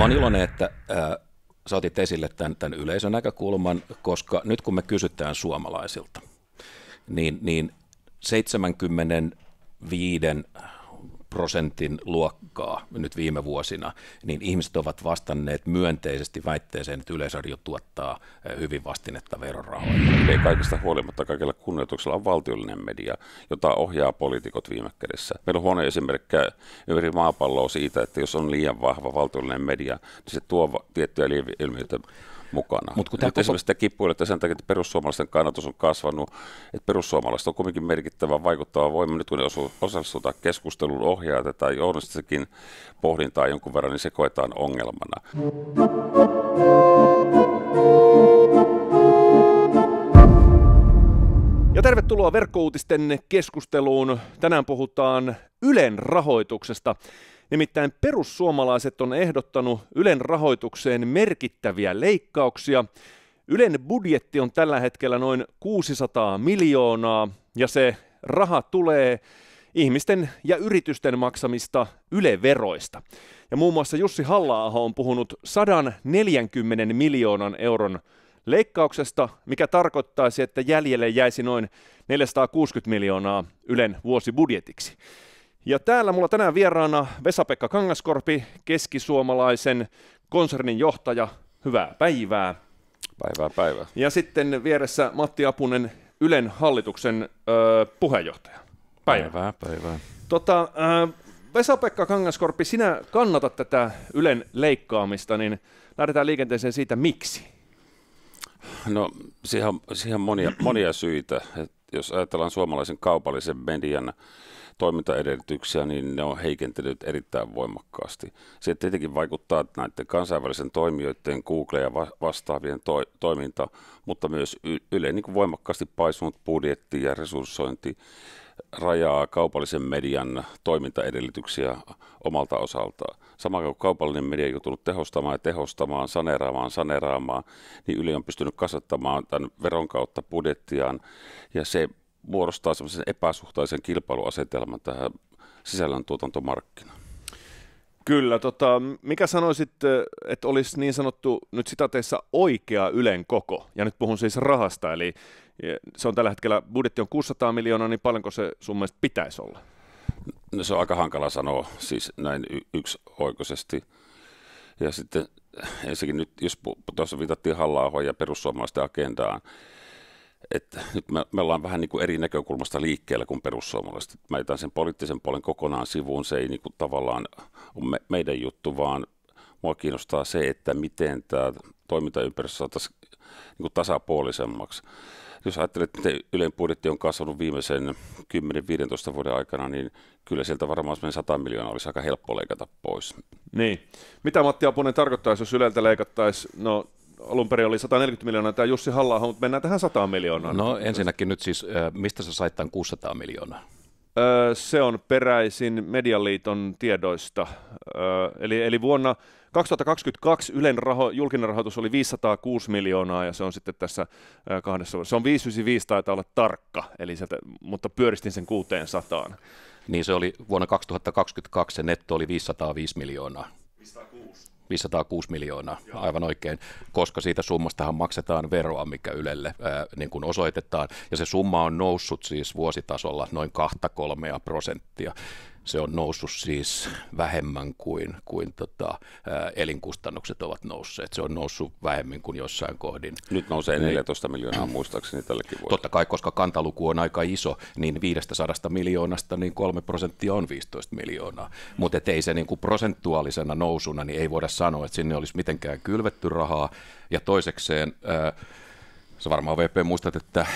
Mä oon iloinen, että äh, sä otit esille tämän, tämän yleisön näkökulman, koska nyt kun me kysytään suomalaisilta, niin, niin 75 prosentin luokkaa nyt viime vuosina, niin ihmiset ovat vastanneet myönteisesti väitteeseen, että Yleisradio tuottaa eh, hyvin vastinetta verorahoja. Ei kaikesta huolimatta kaikilla kunnioituksella on valtiollinen media, jota ohjaa poliitikot viime kädessä. Meillä on huono esimerkki ympäri maapalloa siitä, että jos on liian vahva valtiollinen media, niin se tuo tiettyjä ilmiöitä mukana. Mut kun Nyt koko... esimerkiksi te kipuilette sen takia, että perussuomalaisten kannatus on kasvanut, että perussuomalaiset on kuitenkin merkittävä vaikuttava voima. Nyt kun ne osallistutaan keskustelun ohjaajat tai journalistisekin pohdintaa jonkun verran, niin se koetaan ongelmana. Ja tervetuloa verkkouutisten keskusteluun. Tänään puhutaan Ylen rahoituksesta. Nimittäin perussuomalaiset on ehdottanut Ylen rahoitukseen merkittäviä leikkauksia. Ylen budjetti on tällä hetkellä noin 600 miljoonaa ja se raha tulee ihmisten ja yritysten maksamista yleveroista. Ja muun muassa Jussi halla on puhunut 140 miljoonan euron leikkauksesta, mikä tarkoittaisi, että jäljelle jäisi noin 460 miljoonaa Ylen vuosibudjetiksi. Ja täällä mulla tänään vieraana Vesa-Pekka Kangaskorpi, keskisuomalaisen konsernin johtaja. Hyvää päivää. Päivää, päivää. Ja sitten vieressä Matti Apunen, Ylen hallituksen ö, puheenjohtaja. Päivää. Päivää, päivää. Tota, ö, Vesa-Pekka Kangaskorpi, sinä kannatat tätä Ylen leikkaamista, niin lähdetään liikenteeseen siitä, miksi? No, siihen on, monia, monia syitä. Et jos ajatellaan suomalaisen kaupallisen median toimintaedellytyksiä, niin ne on heikentynyt erittäin voimakkaasti. Se tietenkin vaikuttaa näiden kansainvälisen toimijoiden, Google ja vastaavien to- toiminta, mutta myös y- Yle niin kuin voimakkaasti paisunut budjetti ja resurssointi rajaa kaupallisen median toimintaedellytyksiä omalta osaltaan. Sama kuin kaupallinen media on joutunut tehostamaan ja tehostamaan, saneeraamaan, saneeraamaan, niin Yle on pystynyt kasvattamaan tämän veron kautta budjettiaan ja se muodostaa semmoisen epäsuhtaisen kilpailuasetelman tähän sisällöntuotantomarkkinaan. Kyllä, tota, mikä sanoisit, eh, että olisi niin sanottu nyt sitateissa oikea Ylen koko, ja nyt puhun siis rahasta, eli eh, se on tällä hetkellä, budjetti on 600 miljoonaa, niin paljonko se sun mielestä pitäisi olla? No se on aika hankala sanoa, siis näin y- yksioikoisesti. Ja sitten ensinnäkin nyt, jos tuossa viitattiin halla ja perussuomalaisten agendaan, että nyt me, me ollaan vähän niin kuin eri näkökulmasta liikkeellä kuin perussuomalaiset. Mä jätän sen poliittisen puolen kokonaan sivuun, se ei niin kuin tavallaan ole me, meidän juttu, vaan mua kiinnostaa se, että miten tämä toimintaympäristö saataisiin niin kuin tasapuolisemmaksi. Jos ajattelet, että Ylen budjetti on kasvanut viimeisen 10-15 vuoden aikana, niin kyllä sieltä varmaan 100 miljoonaa olisi aika helppo leikata pois. Niin. Mitä Matti Apunen tarkoittaisi, jos Yleltä leikattaisiin, no alun perin oli 140 miljoonaa tämä Jussi halla mutta mennään tähän 100 miljoonaa. No ensinnäkin nyt siis, äh, mistä sä sait tämän 600 miljoonaa? Äh, se on peräisin Medialiiton tiedoista. Äh, eli, eli vuonna 2022 Ylen raho, julkinen rahoitus oli 506 miljoonaa ja se on sitten tässä kahdessa vuodessa. Se on 595 taitaa olla tarkka, eli sieltä, mutta pyöristin sen 600. Niin se oli vuonna 2022 se netto oli 505 miljoonaa. 506 miljoonaa, Joo. aivan oikein, koska siitä summastahan maksetaan veroa, mikä Ylelle ää, niin kuin osoitetaan, ja se summa on noussut siis vuositasolla noin 2-3 prosenttia se on noussut siis vähemmän kuin, kuin tota, elinkustannukset ovat nousseet. Se on noussut vähemmän kuin jossain kohdin. Nyt nousee 14 niin, miljoonaa muistaakseni tälläkin vuodella. Totta kai, koska kantaluku on aika iso, niin 500 miljoonasta niin 3 prosenttia on 15 miljoonaa. Mutta ei se niin kuin prosentuaalisena nousuna, niin ei voida sanoa, että sinne olisi mitenkään kylvetty rahaa. Ja toisekseen... Ää, Sä varmaan VP muistat, että,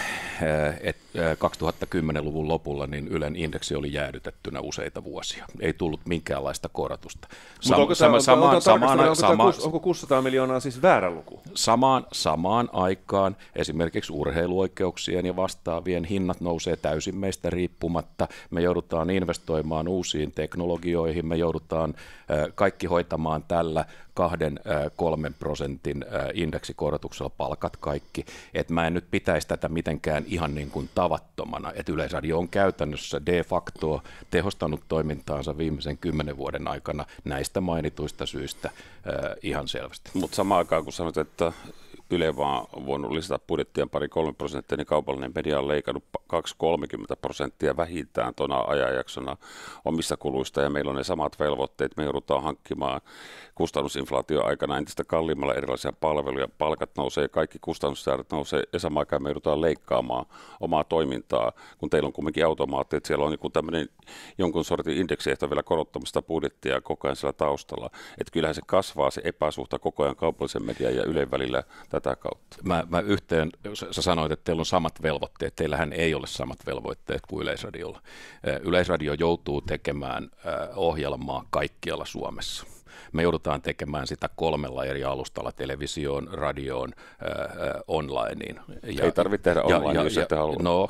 että 2010-luvun äh, lopulla niin Ylen indeksi oli jäädytettynä useita vuosia. Ei tullut minkäänlaista korotusta. Sam, onko sama, tämä, samaan, samaan, onko, sama, tämä, onko 600 miljoonaa siis väärä luku? Samaan, samaan aikaan esimerkiksi urheiluoikeuksien ja vastaavien hinnat nousee täysin meistä riippumatta. Me joudutaan investoimaan uusiin teknologioihin, me joudutaan äh, kaikki hoitamaan tällä kahden, äh, kolmen prosentin indeksikorotuksella palkat kaikki. Et mä en nyt pitäisi tätä mitenkään ihan niin kuin ta- tavattomana, että Yleisradio on käytännössä de facto tehostanut toimintaansa viimeisen kymmenen vuoden aikana näistä mainituista syistä äh, ihan selvästi. Mutta samaan aikaan kun sanot, että Yle vaan voinut lisätä budjettia pari-kolme prosenttia, niin kaupallinen media on leikannut 2-30 prosenttia vähintään tuona ajanjaksona omissa kuluista, ja meillä on ne samat velvoitteet. Me joudutaan hankkimaan kustannusinflaatio aikana entistä kalliimmalla erilaisia palveluja. Palkat nousee, kaikki kustannussäädöt nousee, ja samaan aikaan me joudutaan leikkaamaan omaa toimintaa, kun teillä on kuitenkin automaatti, että siellä on joku tämmöinen jonkun sortin indeksiehto vielä korottamista budjettia koko ajan siellä taustalla. Että kyllähän se kasvaa se epäsuhta koko ajan kaupallisen median ja Ylen välillä tätä kautta. Mä, mä yhteen, sä sanoit, että teillä on samat velvoitteet, teillähän ei ole samat velvoitteet kuin Yleisradiolla. Yleisradio joutuu tekemään ohjelmaa kaikkialla Suomessa. Me joudutaan tekemään sitä kolmella eri alustalla, televisioon, radioon, äh, onlineen. Ja, ei tarvitse tehdä online, ja, ja, jos ette halua. No,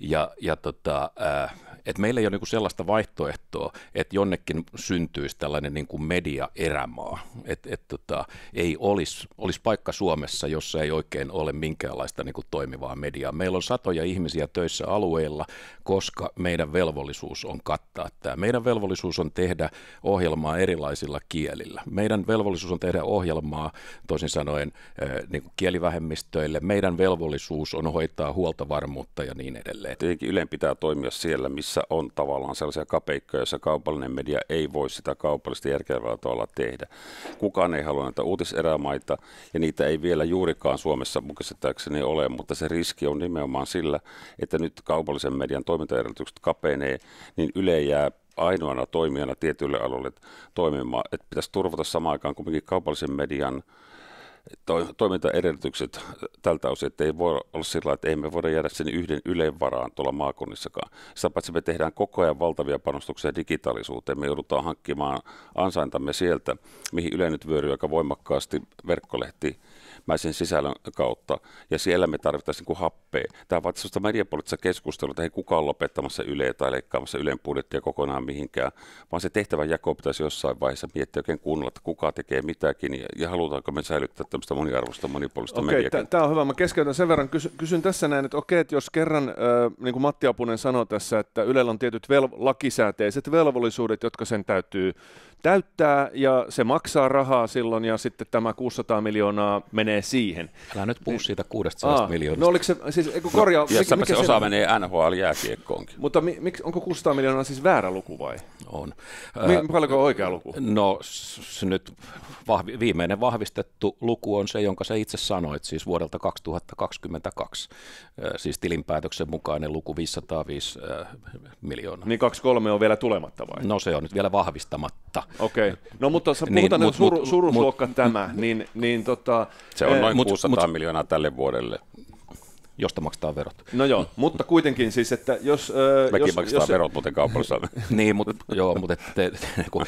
ja, ja tota, äh, et meillä ei ole niinku sellaista vaihtoehtoa, että jonnekin syntyisi tällainen niinku media-erämaa, että et tota, ei olisi olis paikka Suomessa, jossa ei oikein ole minkäänlaista niinku toimivaa mediaa. Meillä on satoja ihmisiä töissä alueilla, koska meidän velvollisuus on kattaa tämä. Meidän velvollisuus on tehdä ohjelmaa erilaisilla kielillä. Meidän velvollisuus on tehdä ohjelmaa, toisin sanoen, äh, niinku kielivähemmistöille. Meidän velvollisuus on hoitaa huoltovarmuutta ja niin edelleen edelleen. Tietenkin Ylen pitää toimia siellä, missä on tavallaan sellaisia kapeikkoja, joissa kaupallinen media ei voi sitä kaupallista järkevällä tavalla tehdä. Kukaan ei halua näitä uutiserämaita, ja niitä ei vielä juurikaan Suomessa mukaisettaakseni ole, mutta se riski on nimenomaan sillä, että nyt kaupallisen median toimintaedellytykset kapenee, niin Yle jää ainoana toimijana tietylle alueelle toimimaan. Että pitäisi turvata samaan aikaan kuitenkin kaupallisen median to, toimintaedellytykset tältä osin, että ei voi olla sillä että ei me voida jäädä sen yhden ylen varaan tuolla maakunnissakaan. Sitä paitsi me tehdään koko ajan valtavia panostuksia digitaalisuuteen. Me joudutaan hankkimaan ansaintamme sieltä, mihin Yle nyt vyöryy aika voimakkaasti verkkolehti sen sisällön kautta. Ja siellä me tarvittaisiin niin happea. Tämä vaatii sellaista mediapoliittista keskustelua, että ei kukaan lopettamassa Yleä tai leikkaamassa Ylen budjettia kokonaan mihinkään, vaan se tehtävän jako pitäisi jossain vaiheessa miettiä oikein kunnolla, että kuka tekee mitäkin ja, ja halutaanko me säilyttää tämmöistä moniarvoista monipuolista okay, mediaa. Tämä on hyvä. Mä keskeytän sen verran. Kysyn, kysyn tässä näin, että okei, että jos kerran, äh, niin kuin Matti Apunen sanoi tässä, että Ylellä on tietyt vel- lakisääteiset velvollisuudet, jotka sen täytyy täyttää ja se maksaa rahaa silloin ja sitten tämä 600 miljoonaa menee menee siihen. Älä nyt puhu siitä 600 Aa, no miljoonasta. No oliko se, siis, eikö korjaa? No, mikä, mikä se osa on? menee NHL jääkiekkoonkin. Mutta mi, miksi, onko 600 miljoonaa siis väärä luku vai? On. Mi, paljonko on oikea luku? No s- nyt vahvi, viimeinen vahvistettu luku on se, jonka sä itse sanoit, siis vuodelta 2022. Siis tilinpäätöksen mukainen luku 505 äh, miljoonaa. Niin 23 on vielä tulematta vai? No se on nyt vielä vahvistamatta. Okei. Okay. No mutta niin, puhutaan, niin, mut, mut, sur, mut, mut, tämä, niin, niin tota, se on eh, noin 600 mut, miljoonaa tälle vuodelle josta maksetaan verot. No joo, mutta kuitenkin siis, että jos... Äh, Mekin jos, maksetaan jos verot muuten kaupassa. niin, mutta joo, mutta... Et, te, te, kun,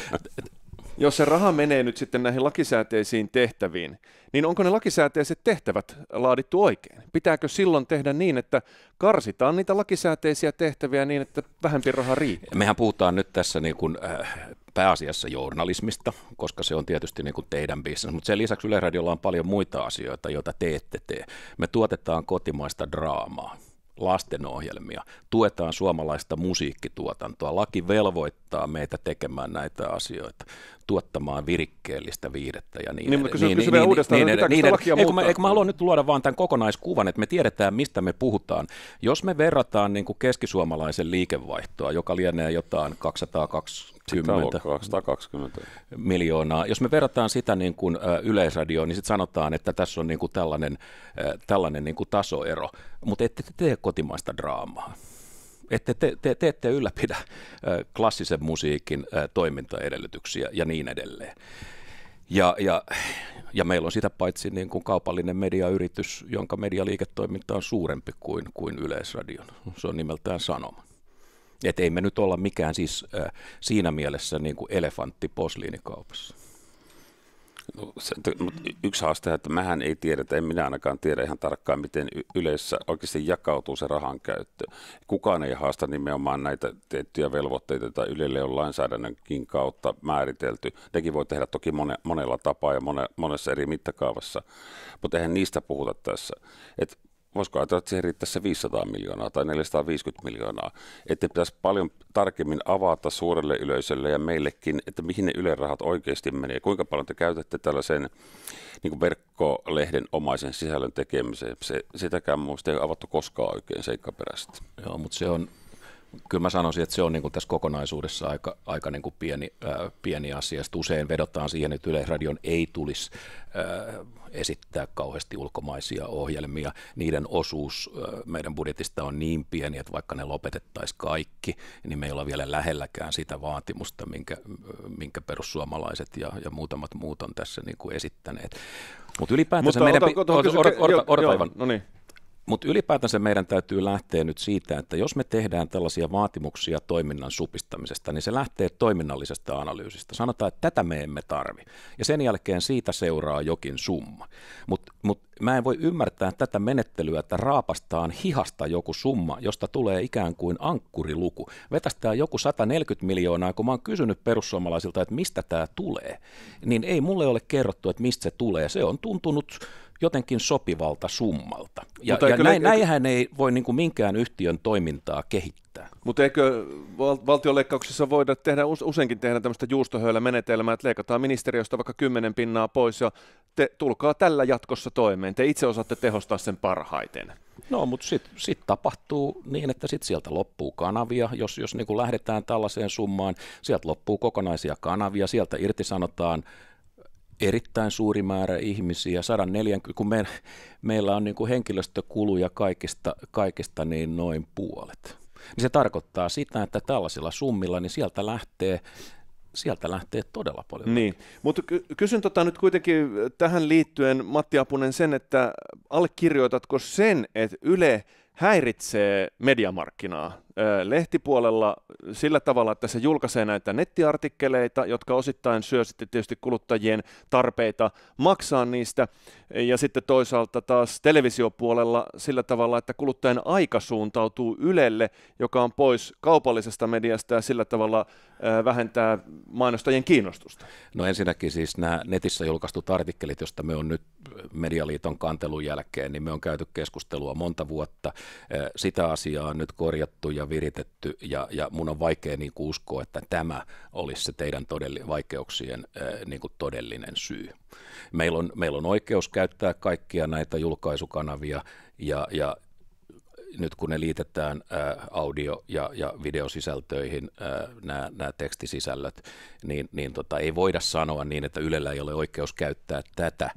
jos se raha menee nyt sitten näihin lakisääteisiin tehtäviin, niin onko ne lakisääteiset tehtävät laadittu oikein? Pitääkö silloin tehdä niin, että karsitaan niitä lakisääteisiä tehtäviä niin, että vähempi raha riittää? Mehän puhutaan nyt tässä niin kuin, äh, pääasiassa journalismista, koska se on tietysti niin kuin teidän bisnes, mutta sen lisäksi Yleradiolla on paljon muita asioita, joita te ette tee. Me tuotetaan kotimaista draamaa lastenohjelmia, tuetaan suomalaista musiikkituotantoa. Laki velvoittaa meitä tekemään näitä asioita tuottamaan virikkeellistä viihdettä ja niin, niin, niin, niin, niin, niin, niin, niin, niin, niin niin, eikö, mä, eikö mä haluan nyt luoda vaan tämän kokonaiskuvan, että me tiedetään, mistä me puhutaan. Jos me verrataan niin kuin keskisuomalaisen liikevaihtoa, joka lienee jotain 220, 220 miljoonaa, jos me verrataan sitä niin kuin yleisradioon, niin sitten sanotaan, että tässä on niin kuin tällainen, tällainen niin kuin tasoero, mutta ette te tee kotimaista draamaa että te, te, te ette ylläpidä klassisen musiikin toimintaedellytyksiä ja niin edelleen. Ja, ja, ja meillä on sitä paitsi niin kuin kaupallinen mediayritys, jonka medialiiketoiminta on suurempi kuin, kuin Yleisradion. Se on nimeltään Sanoma. Että ei me nyt olla mikään siis äh, siinä mielessä niin kuin elefantti posliinikaupassa. No, se, mutta yksi haaste, että mähän ei tiedetä, en minä ainakaan tiedä ihan tarkkaan, miten yleensä oikeasti jakautuu se rahan käyttö. Kukaan ei haasta nimenomaan näitä tiettyjä velvoitteita, joita Ylelle on lainsäädännönkin kautta määritelty. Nekin voi tehdä toki mone, monella tapaa ja mone, monessa eri mittakaavassa, mutta eihän niistä puhuta tässä. Et Voisiko ajatella, että siihen riittäisi se 500 miljoonaa tai 450 miljoonaa, että pitäisi paljon tarkemmin avata suurelle yleisölle ja meillekin, että mihin ne Ylen rahat oikeasti menee, kuinka paljon te käytätte tällaisen niin verkkolehden omaisen sisällön tekemiseen. Se, sitäkään muista ei avattu koskaan oikein seikkaperäisesti. Joo, mutta se on kyllä mä sanoisin, että se on niin kuin tässä kokonaisuudessa aika, aika niin kuin pieni, ää, äh, pieni asia. Sitten usein vedotaan siihen, että Yleisradion ei tulisi ää, äh, esittää kauheasti ulkomaisia ohjelmia. Niiden osuus ää, äh, meidän budjetista on niin pieni, että vaikka ne lopetettaisiin kaikki, niin me ei olla vielä lähelläkään sitä vaatimusta, minkä, minkä perussuomalaiset ja, ja muutamat muut on tässä niin kuin esittäneet. Mut ylipäätänsä Mutta ylipäätänsä meidän... Ota, mutta ylipäätänsä meidän täytyy lähteä nyt siitä, että jos me tehdään tällaisia vaatimuksia toiminnan supistamisesta, niin se lähtee toiminnallisesta analyysistä. Sanotaan, että tätä me emme tarvi. Ja sen jälkeen siitä seuraa jokin summa. Mutta mut mä en voi ymmärtää tätä menettelyä, että raapastaan hihasta joku summa, josta tulee ikään kuin ankkuriluku. Vetästään joku 140 miljoonaa, kun mä oon kysynyt perussuomalaisilta, että mistä tämä tulee. Niin ei mulle ole kerrottu, että mistä se tulee. Se on tuntunut jotenkin sopivalta summalta. Ja, ja näin, eikö... näinhän ei voi niin kuin minkään yhtiön toimintaa kehittää. Mutta eikö val- valtionleikkauksissa voida tehdä, useinkin tehdä tämmöistä juustohöylä-menetelmää, että leikataan ministeriöstä vaikka kymmenen pinnaa pois ja te tulkaa tällä jatkossa toimeen. Te itse osaatte tehostaa sen parhaiten. No, mutta sitten sit tapahtuu niin, että sitten sieltä loppuu kanavia, jos, jos niin lähdetään tällaiseen summaan. Sieltä loppuu kokonaisia kanavia, sieltä irtisanotaan erittäin suuri määrä ihmisiä, 140, kun me, meillä on niin kuin henkilöstökuluja kaikista, kaikista niin noin puolet. Niin se tarkoittaa sitä, että tällaisilla summilla niin sieltä lähtee sieltä lähtee todella paljon. Niin, mutta kysyn tota nyt kuitenkin äh, tähän liittyen Matti Apunen sen, että allekirjoitatko sen, että Yle häiritsee mediamarkkinaa lehtipuolella sillä tavalla, että se julkaisee näitä nettiartikkeleita, jotka osittain syö sitten tietysti kuluttajien tarpeita maksaa niistä, ja sitten toisaalta taas televisiopuolella sillä tavalla, että kuluttajan aika suuntautuu Ylelle, joka on pois kaupallisesta mediasta ja sillä tavalla vähentää mainostajien kiinnostusta. No ensinnäkin siis nämä netissä julkaistut artikkelit, joista me on nyt Medialiiton kantelun jälkeen, niin me on käyty keskustelua monta vuotta. Sitä asiaa on nyt korjattu ja ja viritetty ja, ja mun on vaikea niin kuin uskoa, että tämä olisi se teidän todelli, vaikeuksien niin kuin todellinen syy. Meillä on, meillä on oikeus käyttää kaikkia näitä julkaisukanavia ja, ja nyt kun ne liitetään äh, audio- ja, ja videosisältöihin äh, nämä, nämä tekstisisällöt, niin, niin tota, ei voida sanoa niin, että Ylellä ei ole oikeus käyttää tätä äh,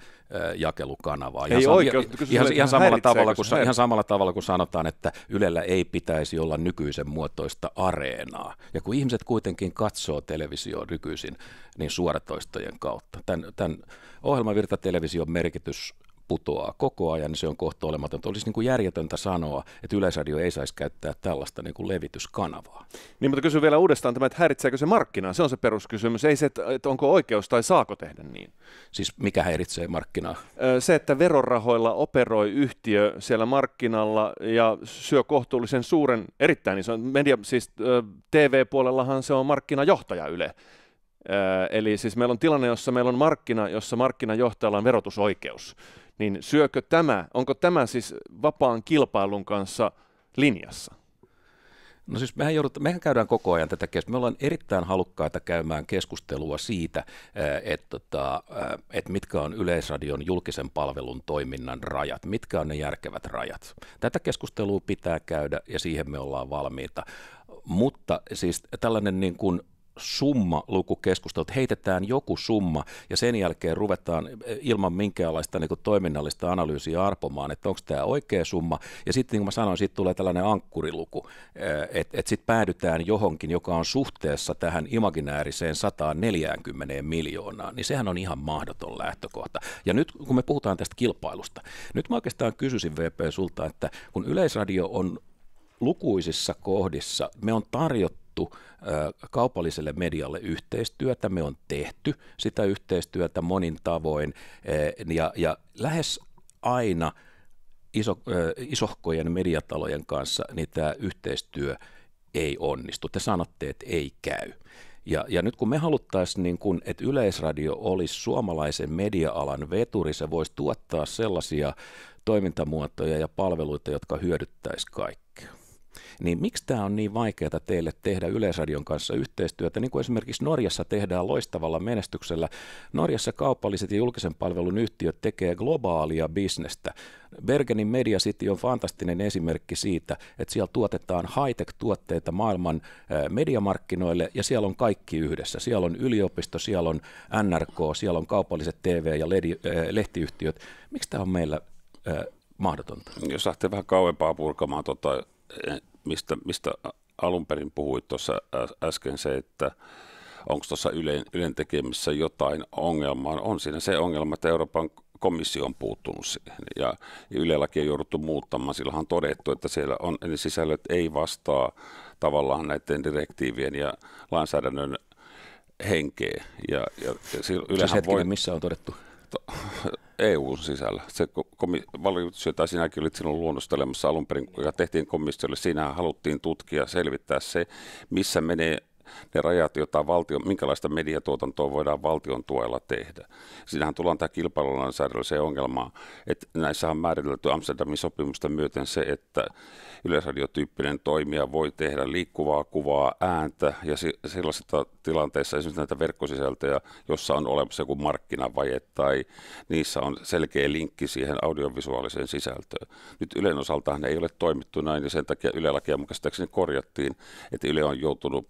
jakelukanavaa. Ei ihan, oikeus, ihan, ihan, ihan, samalla tavalla, kun, ihan samalla tavalla kuin sanotaan, että Ylellä ei pitäisi olla nykyisen muotoista areenaa. Ja kun ihmiset kuitenkin katsoo televisio nykyisin, niin suoratoistojen kautta. Tämän, tämän ohjelmavirtatelevision merkitys putoaa koko ajan, niin se on kohta olematon. Olisi niin kuin järjetöntä sanoa, että Yleisradio ei saisi käyttää tällaista niin kuin levityskanavaa. Niin, mutta kysyn vielä uudestaan tämä, että häiritseekö se markkinaa? Se on se peruskysymys. Ei se, että onko oikeus tai saako tehdä niin. Siis mikä häiritsee markkinaa? Se, että verorahoilla operoi yhtiö siellä markkinalla ja syö kohtuullisen suuren, erittäin ison, media, siis TV-puolellahan se on markkinajohtaja Yle. Eli siis meillä on tilanne, jossa meillä on markkina, jossa markkinajohtajalla on verotusoikeus niin syökö tämä, onko tämä siis vapaan kilpailun kanssa linjassa? No siis mehän, joudut, mehän käydään koko ajan tätä keskustelua. Me ollaan erittäin halukkaita käymään keskustelua siitä, että, eh, että tota, eh, mitkä on Yleisradion julkisen palvelun toiminnan rajat, mitkä on ne järkevät rajat. Tätä keskustelua pitää käydä ja siihen me ollaan valmiita. Mutta siis tällainen niin kuin summa lukukeskustelut, heitetään joku summa ja sen jälkeen ruvetaan eh, ilman minkäänlaista niin kuin, toiminnallista analyysiä arpomaan, että onko tämä oikea summa. Ja sitten niin kuin mä sanoin, siitä tulee tällainen ankkuriluku, että eh, et sitten päädytään johonkin, joka on suhteessa tähän imaginääriseen 140 miljoonaan, niin sehän on ihan mahdoton lähtökohta. Ja nyt kun me puhutaan tästä kilpailusta, nyt mä oikeastaan kysyisin VP sulta, että kun Yleisradio on lukuisissa kohdissa, me on tarjottu tarjottu kaupalliselle medialle yhteistyötä, me on tehty sitä yhteistyötä monin tavoin ja, ja lähes aina iso, isohkojen mediatalojen kanssa niin tämä yhteistyö ei onnistu. Te sanotte, että ei käy. Ja, ja nyt kun me haluttaisiin, niin kun, että Yleisradio olisi suomalaisen media-alan veturi, se voisi tuottaa sellaisia toimintamuotoja ja palveluita, jotka hyödyttäisi kaikki niin miksi tämä on niin vaikeaa teille tehdä Yleisradion kanssa yhteistyötä, niin kuin esimerkiksi Norjassa tehdään loistavalla menestyksellä. Norjassa kaupalliset ja julkisen palvelun yhtiöt tekee globaalia bisnestä. Bergenin Media City on fantastinen esimerkki siitä, että siellä tuotetaan high-tech-tuotteita maailman mediamarkkinoille ja siellä on kaikki yhdessä. Siellä on yliopisto, siellä on NRK, siellä on kaupalliset TV- ja lehtiyhtiöt. Miksi tämä on meillä mahdotonta? Jos lähtee vähän kauempaa purkamaan tuota Eh, mistä, mistä alun perin puhuit tuossa äsken se, että onko tuossa ylen, ylen tekemissä jotain ongelmaa. On siinä se ongelma, että Euroopan komissio on puuttunut siihen ja, ja yle on jouduttu muuttamaan. Silloin on todettu, että siellä on, ne sisällöt ei vastaa tavallaan näiden direktiivien ja lainsäädännön henkeä. Ja, ja, ja siis hetkinen, voi... missä on todettu? EUn sisällä. Se komi- valitus, jota sinäkin olit silloin luonnostelemassa alun perin, kun tehtiin komissiolle, siinä haluttiin tutkia ja selvittää se, missä menee ne rajat, joita valtio, minkälaista mediatuotantoa voidaan valtion tuella tehdä. Siinähän tullaan tämä kilpailulainsäädännölliseen ongelmaan, että näissä on määritelty Amsterdamin sopimusta myöten se, että yleisradiotyyppinen toimija voi tehdä liikkuvaa kuvaa, ääntä ja sellaisissa tilanteissa esimerkiksi näitä verkkosisältöjä, jossa on olemassa joku markkinavaje tai niissä on selkeä linkki siihen audiovisuaaliseen sisältöön. Nyt Ylen osaltahan ei ole toimittu näin ja sen takia Yle-lakia mukaisesti korjattiin, että Yle on joutunut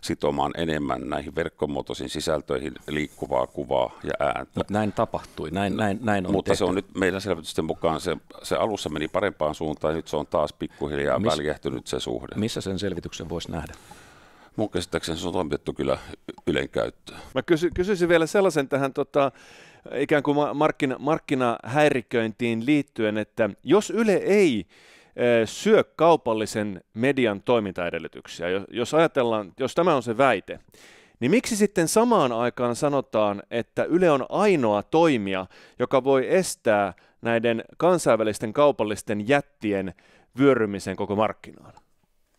sitomaan enemmän näihin verkkomuotoisiin sisältöihin liikkuvaa kuvaa ja ääntä. Mutta näin tapahtui, näin, näin, näin on Mutta tehty. se on nyt meidän selvitysten mukaan, se, se alussa meni parempaan suuntaan, nyt se on taas pikkuhiljaa Mis, väljähtynyt se suhde. Missä sen selvityksen voisi nähdä? Mun käsittääkseni se on toimitettu kyllä Ylen käyttöön. Mä kysy, kysyisin vielä sellaisen tähän tota, ikään kuin markkina, markkinahäiriköintiin liittyen, että jos Yle ei syö kaupallisen median toimintaedellytyksiä. Jos ajatellaan, jos tämä on se väite, niin miksi sitten samaan aikaan sanotaan, että Yle on ainoa toimija, joka voi estää näiden kansainvälisten kaupallisten jättien vyörymisen koko markkinaan?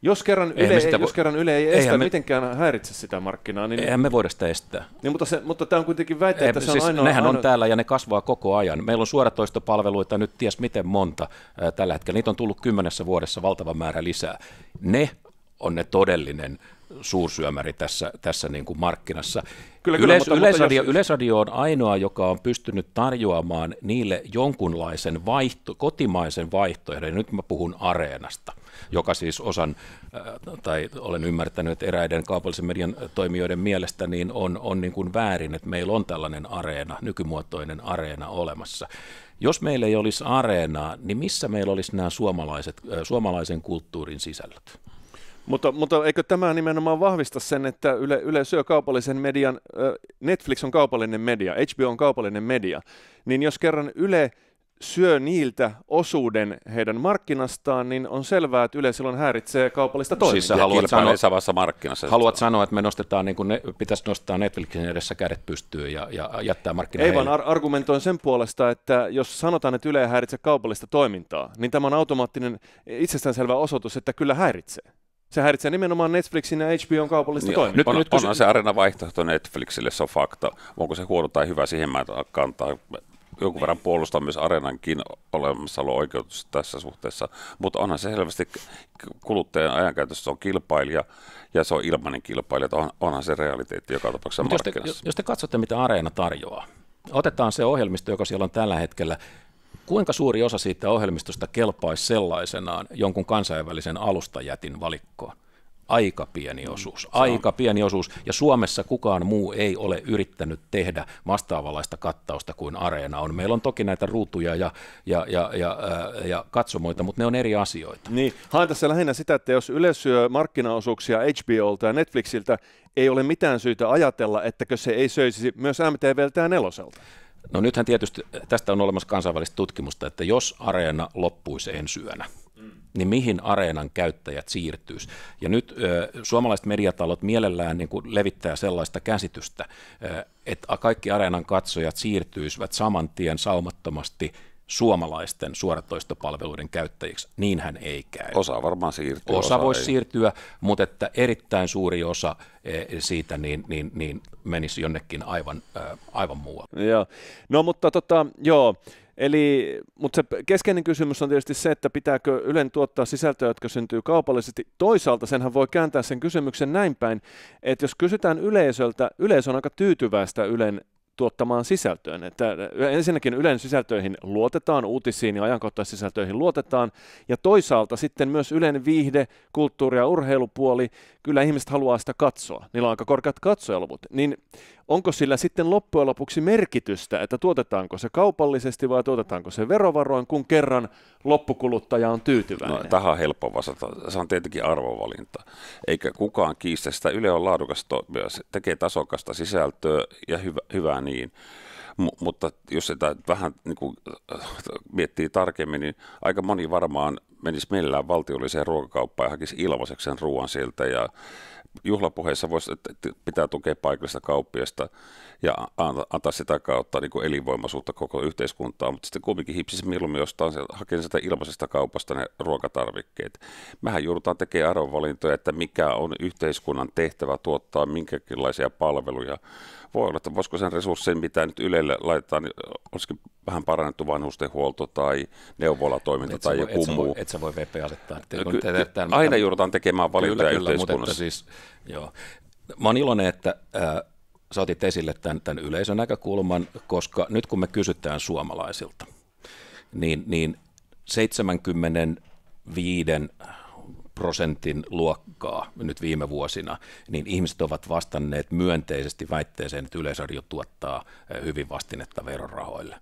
Jos kerran, Yle, ei, vo- jos kerran Yle ei estä me... mitenkään häiritse sitä markkinaa, niin... Eihän me voida sitä estää. Niin, mutta, se, mutta tämä on kuitenkin väite, että se siis on ainoa... Nehän ainoa... on täällä ja ne kasvaa koko ajan. Meillä on suoratoistopalveluita nyt ties miten monta äh, tällä hetkellä. Niitä on tullut kymmenessä vuodessa valtava määrä lisää. Ne on ne todellinen suursyömäri tässä, tässä niin kuin markkinassa. Kyllä, kyllä, Yleis- mutta, yleisradio, mutta jos... yleisradio on ainoa, joka on pystynyt tarjoamaan niille jonkunlaisen vaihto, kotimaisen vaihtoehdon. Ja nyt mä puhun areenasta, joka siis osan, äh, tai olen ymmärtänyt, että eräiden kaupallisen median toimijoiden mielestä niin on, on niin kuin väärin, että meillä on tällainen areena, nykymuotoinen areena olemassa. Jos meillä ei olisi areenaa, niin missä meillä olisi nämä suomalaiset, äh, suomalaisen kulttuurin sisällöt? Mutta, mutta eikö tämä nimenomaan vahvista sen, että Yle, Yle syö kaupallisen median, Netflix on kaupallinen media, HBO on kaupallinen media, niin jos kerran Yle syö niiltä osuuden heidän markkinastaan, niin on selvää, että Yle silloin häiritsee kaupallista siis toimintaa. Siis haluat, sanoa, markkinassa. haluat sanoa, että me nostetaan, niin kuin ne, pitäisi nostaa Netflixin edessä kädet pystyyn ja, ja jättää markkinat. Ei vaan ar- argumentoin sen puolesta, että jos sanotaan, että Yle häiritsee kaupallista toimintaa, niin tämä on automaattinen itsestäänselvä osoitus, että kyllä häiritsee. Se häiritsee nimenomaan Netflixin ja HBOn kaupallista niin, toimintaa. Nyt, on, nyt, kun onhan se arena vaihtoehto Netflixille, se on fakta. Onko se huono tai hyvä, siihen mä kantaa jonkun verran niin. puolustaa myös Arenankin olemassaolo-oikeutus tässä suhteessa, mutta onhan se selvästi kuluttajan ajankäytössä, on kilpailija ja se on ilmainen kilpailija, on, onhan se realiteetti joka tapauksessa markkinassa. Jos te, jos te katsotte, mitä Areena tarjoaa, otetaan se ohjelmisto, joka siellä on tällä hetkellä, Kuinka suuri osa siitä ohjelmistosta kelpaisi sellaisenaan jonkun kansainvälisen alustajätin valikkoon? Aika pieni mm, osuus, aika pieni osuus. Ja Suomessa kukaan muu ei ole yrittänyt tehdä vastaavanlaista kattausta kuin Areena on. Meillä on toki näitä ruutuja ja, ja, ja, ja, äh, ja katsomoita, mutta ne on eri asioita. Niin, haen tässä lähinnä sitä, että jos Yle syö markkinaosuuksia HBOlta ja Netflixiltä, ei ole mitään syytä ajatella, ettäkö se ei söisi myös MTVltä ja neloselta. No nythän tietysti tästä on olemassa kansainvälistä tutkimusta, että jos areena loppuisi ensi yönä, niin mihin areenan käyttäjät siirtyisi. Ja nyt ö, suomalaiset mediatalot mielellään niin kuin levittää sellaista käsitystä, ö, että kaikki areenan katsojat siirtyisivät saman tien saumattomasti suomalaisten suoratoistopalveluiden käyttäjiksi. niin hän ei käy. Osa varmaan siirtyy. Osa, osa voisi ei. siirtyä, mutta että erittäin suuri osa eh, siitä niin, niin, niin menisi jonnekin aivan, eh, aivan muualle. Joo. No mutta tota, joo, Eli, mutta se keskeinen kysymys on tietysti se, että pitääkö Ylen tuottaa sisältöä, jotka syntyy kaupallisesti. Toisaalta senhän voi kääntää sen kysymyksen näin päin, että jos kysytään yleisöltä, yleisö on aika tyytyväistä Ylen tuottamaan sisältöön. Että äh, ensinnäkin Ylen sisältöihin luotetaan, uutisiin ja ajankohtaisisältöihin luotetaan, ja toisaalta sitten myös Ylen viihde, kulttuuri- ja urheilupuoli, kyllä ihmiset haluaa sitä katsoa, niillä on aika korkeat katsojaluvut, niin onko sillä sitten loppujen lopuksi merkitystä, että tuotetaanko se kaupallisesti vai tuotetaanko se verovaroin, kun kerran loppukuluttaja on tyytyväinen? No, tähän on helppo vastata. Se on tietenkin arvovalinta. Eikä kukaan kiistä sitä. Yle on laadukas tekee tasokasta sisältöä ja hyvä, hyvä niin. M- mutta jos sitä vähän niin kuin, äh, miettii tarkemmin, niin aika moni varmaan menisi mielellään valtiolliseen ruokakauppaan ja hakisi ilmaiseksi sen ruoan sieltä ja juhlapuheessa voisi, että pitää tukea paikallista kauppiasta ja antaa sitä kautta niin kuin elinvoimaisuutta koko yhteiskuntaa, mutta sitten kumminkin hipsisi mieluummin jostain hakee sitä ilmaisesta kaupasta ne ruokatarvikkeet. Mehän joudutaan tekemään arvovalintoja, että mikä on yhteiskunnan tehtävä tuottaa minkäkinlaisia palveluja voi olla, että voisiko sen resurssin, mitä nyt Ylelle laitetaan, niin olisikin vähän parannettu vanhustenhuolto tai neuvolatoiminta et tai voi, joku et muu. voi, et sä voi VP asettaa. No, ky- tämän, aina joudutaan tekemään valintoja kyllä, kyllä, yhteiskunnassa. siis, joo. Mä oon iloinen, että äh, sä otit esille tämän, tämän yleisön näkökulman, koska nyt kun me kysytään suomalaisilta, niin, niin 75 prosentin luokkaa nyt viime vuosina, niin ihmiset ovat vastanneet myönteisesti väitteeseen, että Yleisradio tuottaa eh, hyvin vastinetta verorahoille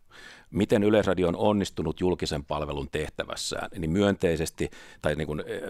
miten Yleisradio on onnistunut julkisen palvelun tehtävässään, niin myönteisesti tai niin kuin, eh,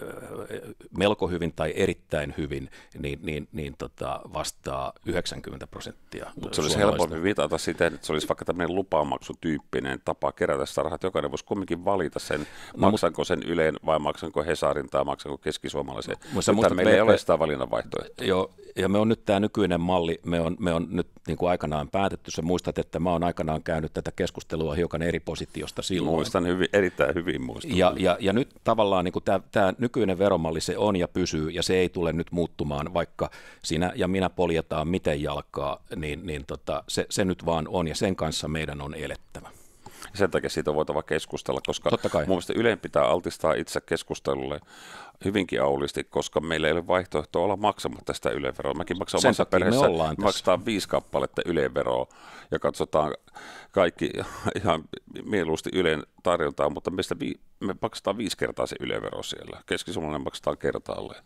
melko hyvin tai erittäin hyvin, niin, niin, niin tota vastaa 90 prosenttia. Mutta se olisi helpompi viitata sitä, että se olisi vaikka tämmöinen lupamaksutyyppinen tapa kerätä sitä rahat. Jokainen voisi kumminkin valita sen, no, maksanko sen Yleen vai maksanko Hesarin tai maksanko keskisuomalaisen. Mutta meillä ei ole sitä valinnanvaihtoehtoa. Joo, ja me on nyt tämä nykyinen malli, me on, me on nyt niin kuin aikanaan päätetty. Sä muistat, että mä oon aikanaan käynyt tätä keskustelua olla hiukan eri positiosta silloin. Muistan hyvin, erittäin hyvin muistan. Ja, ja, ja nyt tavallaan niin tämä nykyinen veromalli se on ja pysyy, ja se ei tule nyt muuttumaan, vaikka sinä ja minä poljetaan miten jalkaa, niin, niin tota, se, se nyt vaan on, ja sen kanssa meidän on elettävä. Ja sen takia siitä on voitava keskustella, koska Totta mun mielestä Ylen pitää altistaa itse keskustelulle hyvinkin aulisti, koska meillä ei ole vaihtoehtoa olla maksamatta sitä yleveroa. Mäkin maksan omassa perheessä, me maksetaan viisi kappaletta yleveroa ja katsotaan kaikki ihan mieluusti Ylen tarjontaa, mutta meistä vi- me maksetaan viisi kertaa se ylevero siellä. Keskisuomalainen maksetaan kertaalleen.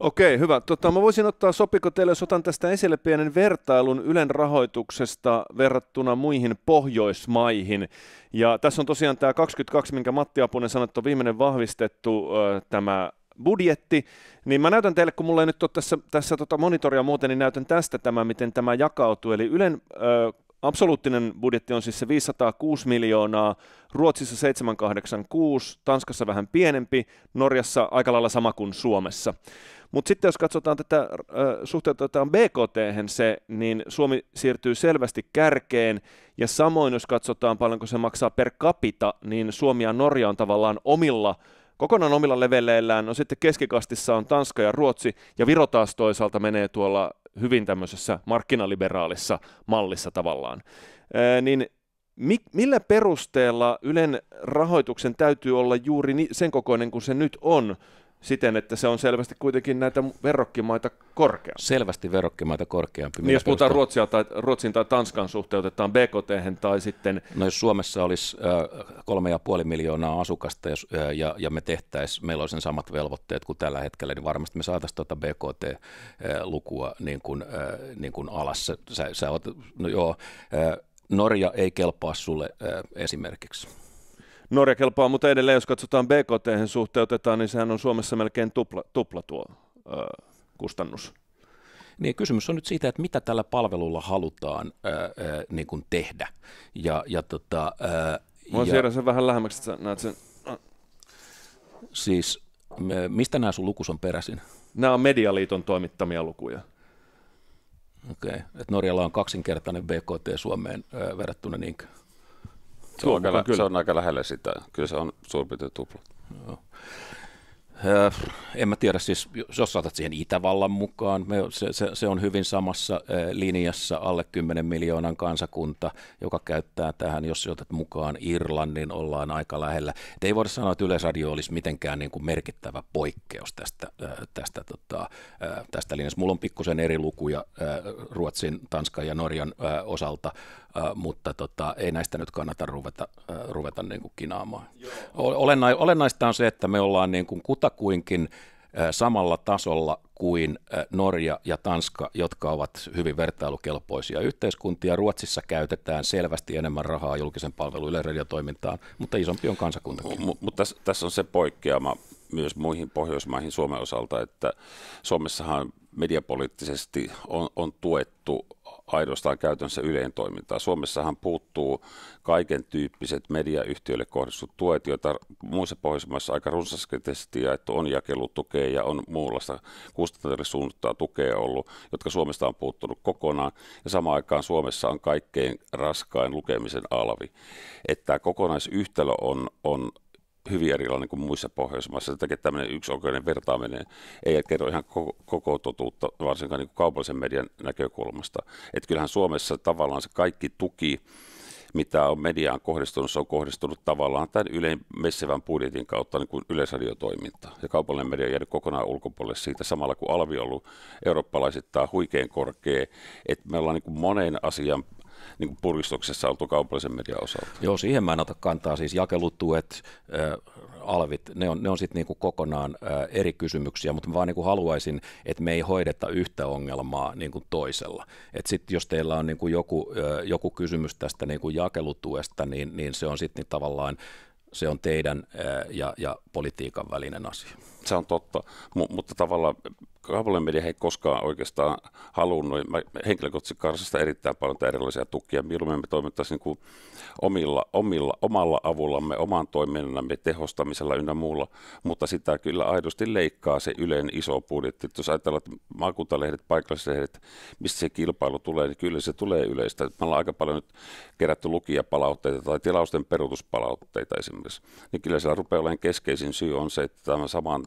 Okei, hyvä. Tota, mä voisin ottaa, sopiko teille, jos otan tästä esille pienen vertailun Ylen rahoituksesta verrattuna muihin Pohjoismaihin. Ja tässä on tosiaan tämä 22, minkä Matti Apunen sanoi, että on viimeinen vahvistettu ö, tämä budjetti, niin mä näytän teille, kun mulla ei nyt ole tässä, tässä tota monitoria muuten, niin näytän tästä tämä, miten tämä jakautuu. Eli Ylen ö, Absoluuttinen budjetti on siis se 506 miljoonaa, Ruotsissa 786, Tanskassa vähän pienempi, Norjassa aika lailla sama kuin Suomessa. Mutta sitten jos katsotaan tätä, äh, suhteutetaan BKT se, niin Suomi siirtyy selvästi kärkeen, ja samoin jos katsotaan paljonko se maksaa per capita, niin Suomi ja Norja on tavallaan omilla kokonaan omilla leveleillään. No sitten keskikastissa on Tanska ja Ruotsi, ja Viro taas toisaalta menee tuolla hyvin tämmöisessä markkinaliberaalissa mallissa tavallaan. Ee, niin mi- millä perusteella Ylen rahoituksen täytyy olla juuri ni- sen kokoinen kuin se nyt on, siten, että se on selvästi kuitenkin näitä verrokkimaita korkeampi. Selvästi verrokkimaita korkeampi. Niin jos puhutaan Ruotsia tai, Ruotsin tai Tanskan suhteutetaan BKT tai sitten... No jos Suomessa olisi äh, kolme ja puoli miljoonaa asukasta jos, äh, ja, ja me tehtäisiin, meillä olisi samat velvoitteet kuin tällä hetkellä, niin varmasti me saataisiin tuota BKT-lukua äh, niin kuin, niin kuin alas. Sä, sä oot, no joo, Norja ei kelpaa sulle esimerkiksi. Norja kelpaa, mutta edelleen jos katsotaan BKT suhteutetaan, niin sehän on Suomessa melkein tupla, tupla tuo ö, kustannus. Niin, kysymys on nyt siitä, että mitä tällä palvelulla halutaan ö, ö, niin kuin tehdä. Ja, ja tota, ö, Mä ja... sen vähän lähemmäksi, että näet sen. Ah. Siis, me, mistä nämä sun lukus on peräisin? Nämä on Medialiiton toimittamia lukuja. Okei, okay. että Norjalla on kaksinkertainen BKT Suomeen ö, verrattuna niinkään. Se on, aika, kyllä. se on aika lähellä sitä. Kyllä se on suurin piirtein tupla. Joo. Äh, en mä tiedä, siis jos saatat siihen Itävallan mukaan, me, se, se, se on hyvin samassa äh, linjassa alle 10 miljoonan kansakunta, joka käyttää tähän, jos otat mukaan Irlannin, ollaan aika lähellä. Et ei voida sanoa, että Yleisradio olisi mitenkään niin kuin merkittävä poikkeus tästä, äh, tästä, tota, tästä linjasta. Mulla on pikkusen eri lukuja Ruotsin, Tanskan ja Norjan osalta, mutta tota, ei näistä nyt kannata ruveta, ruveta niin kuin kinaamaan. Olenna, olennaista on se, että me ollaan niin kuin kutakuinkin samalla tasolla kuin Norja ja Tanska, jotka ovat hyvin vertailukelpoisia yhteiskuntia. Ruotsissa käytetään selvästi enemmän rahaa julkisen palvelun yleisradiotoimintaan, mutta isompi on kansakuntakin. M- mutta tässä, tässä on se poikkeama myös muihin Pohjoismaihin Suomen osalta, että Suomessahan mediapoliittisesti on, on tuettu ainoastaan käytännössä yleen toimintaa. Suomessahan puuttuu kaiken tyyppiset mediayhtiöille kohdistut tuet, joita muissa Pohjoismaissa aika runsasketesti että on jakelutukea ja on muunlaista kustantajille suunnattua tukea ollut, jotka Suomesta on puuttunut kokonaan. Ja samaan aikaan Suomessa on kaikkein raskain lukemisen alvi. Että tämä kokonaisyhtälö on, on hyvin erilainen kuin muissa Pohjoismaissa. Tämäkin tämmöinen yksioikeinen vertaaminen ei kerro ihan koko, koko totuutta, varsinkaan niin kuin kaupallisen median näkökulmasta. Et kyllähän Suomessa tavallaan se kaikki tuki, mitä on mediaan kohdistunut, se on kohdistunut tavallaan tämän ylein messevän budjetin kautta niin kuin yleisradiotoiminta. Ja kaupallinen media on jäänyt kokonaan ulkopuolelle siitä samalla, kun alvi on ollut eurooppalaisittain huikein korkea. Että me ollaan niin kuin monen asian niin kuin puristuksessa oltu kaupallisen median osalta. Joo, siihen mä en ota kantaa. Siis jakelutuet, äh, alvit, ne on, ne on sitten niinku kokonaan äh, eri kysymyksiä, mutta mä vaan niinku haluaisin, että me ei hoideta yhtä ongelmaa niinku toisella. Et sit, jos teillä on niinku joku, äh, joku kysymys tästä niinku jakelutuesta, niin, niin se on sitten niin tavallaan se on teidän äh, ja, ja politiikan välinen asia. Se on totta, M- mutta tavallaan kaapelemedia ei koskaan oikeastaan halunnut. Mä henkilökohtaisesti karsasta erittäin paljon erilaisia tukia. Mieluummin me toimittaisiin niin omilla, omilla, omalla avullamme, oman toiminnamme tehostamisella ynnä muulla, mutta sitä kyllä aidosti leikkaa se yleinen iso budjetti. Jos ajatellaan, että maakuntalehdet, paikallislehdet, mistä se kilpailu tulee, niin kyllä se tulee Yleistä. Me ollaan aika paljon nyt kerätty lukijapalautteita tai tilausten peruutuspalautteita esimerkiksi. Niin kyllä siellä rupeaa olemaan keskeisin syy on se, että tämä saman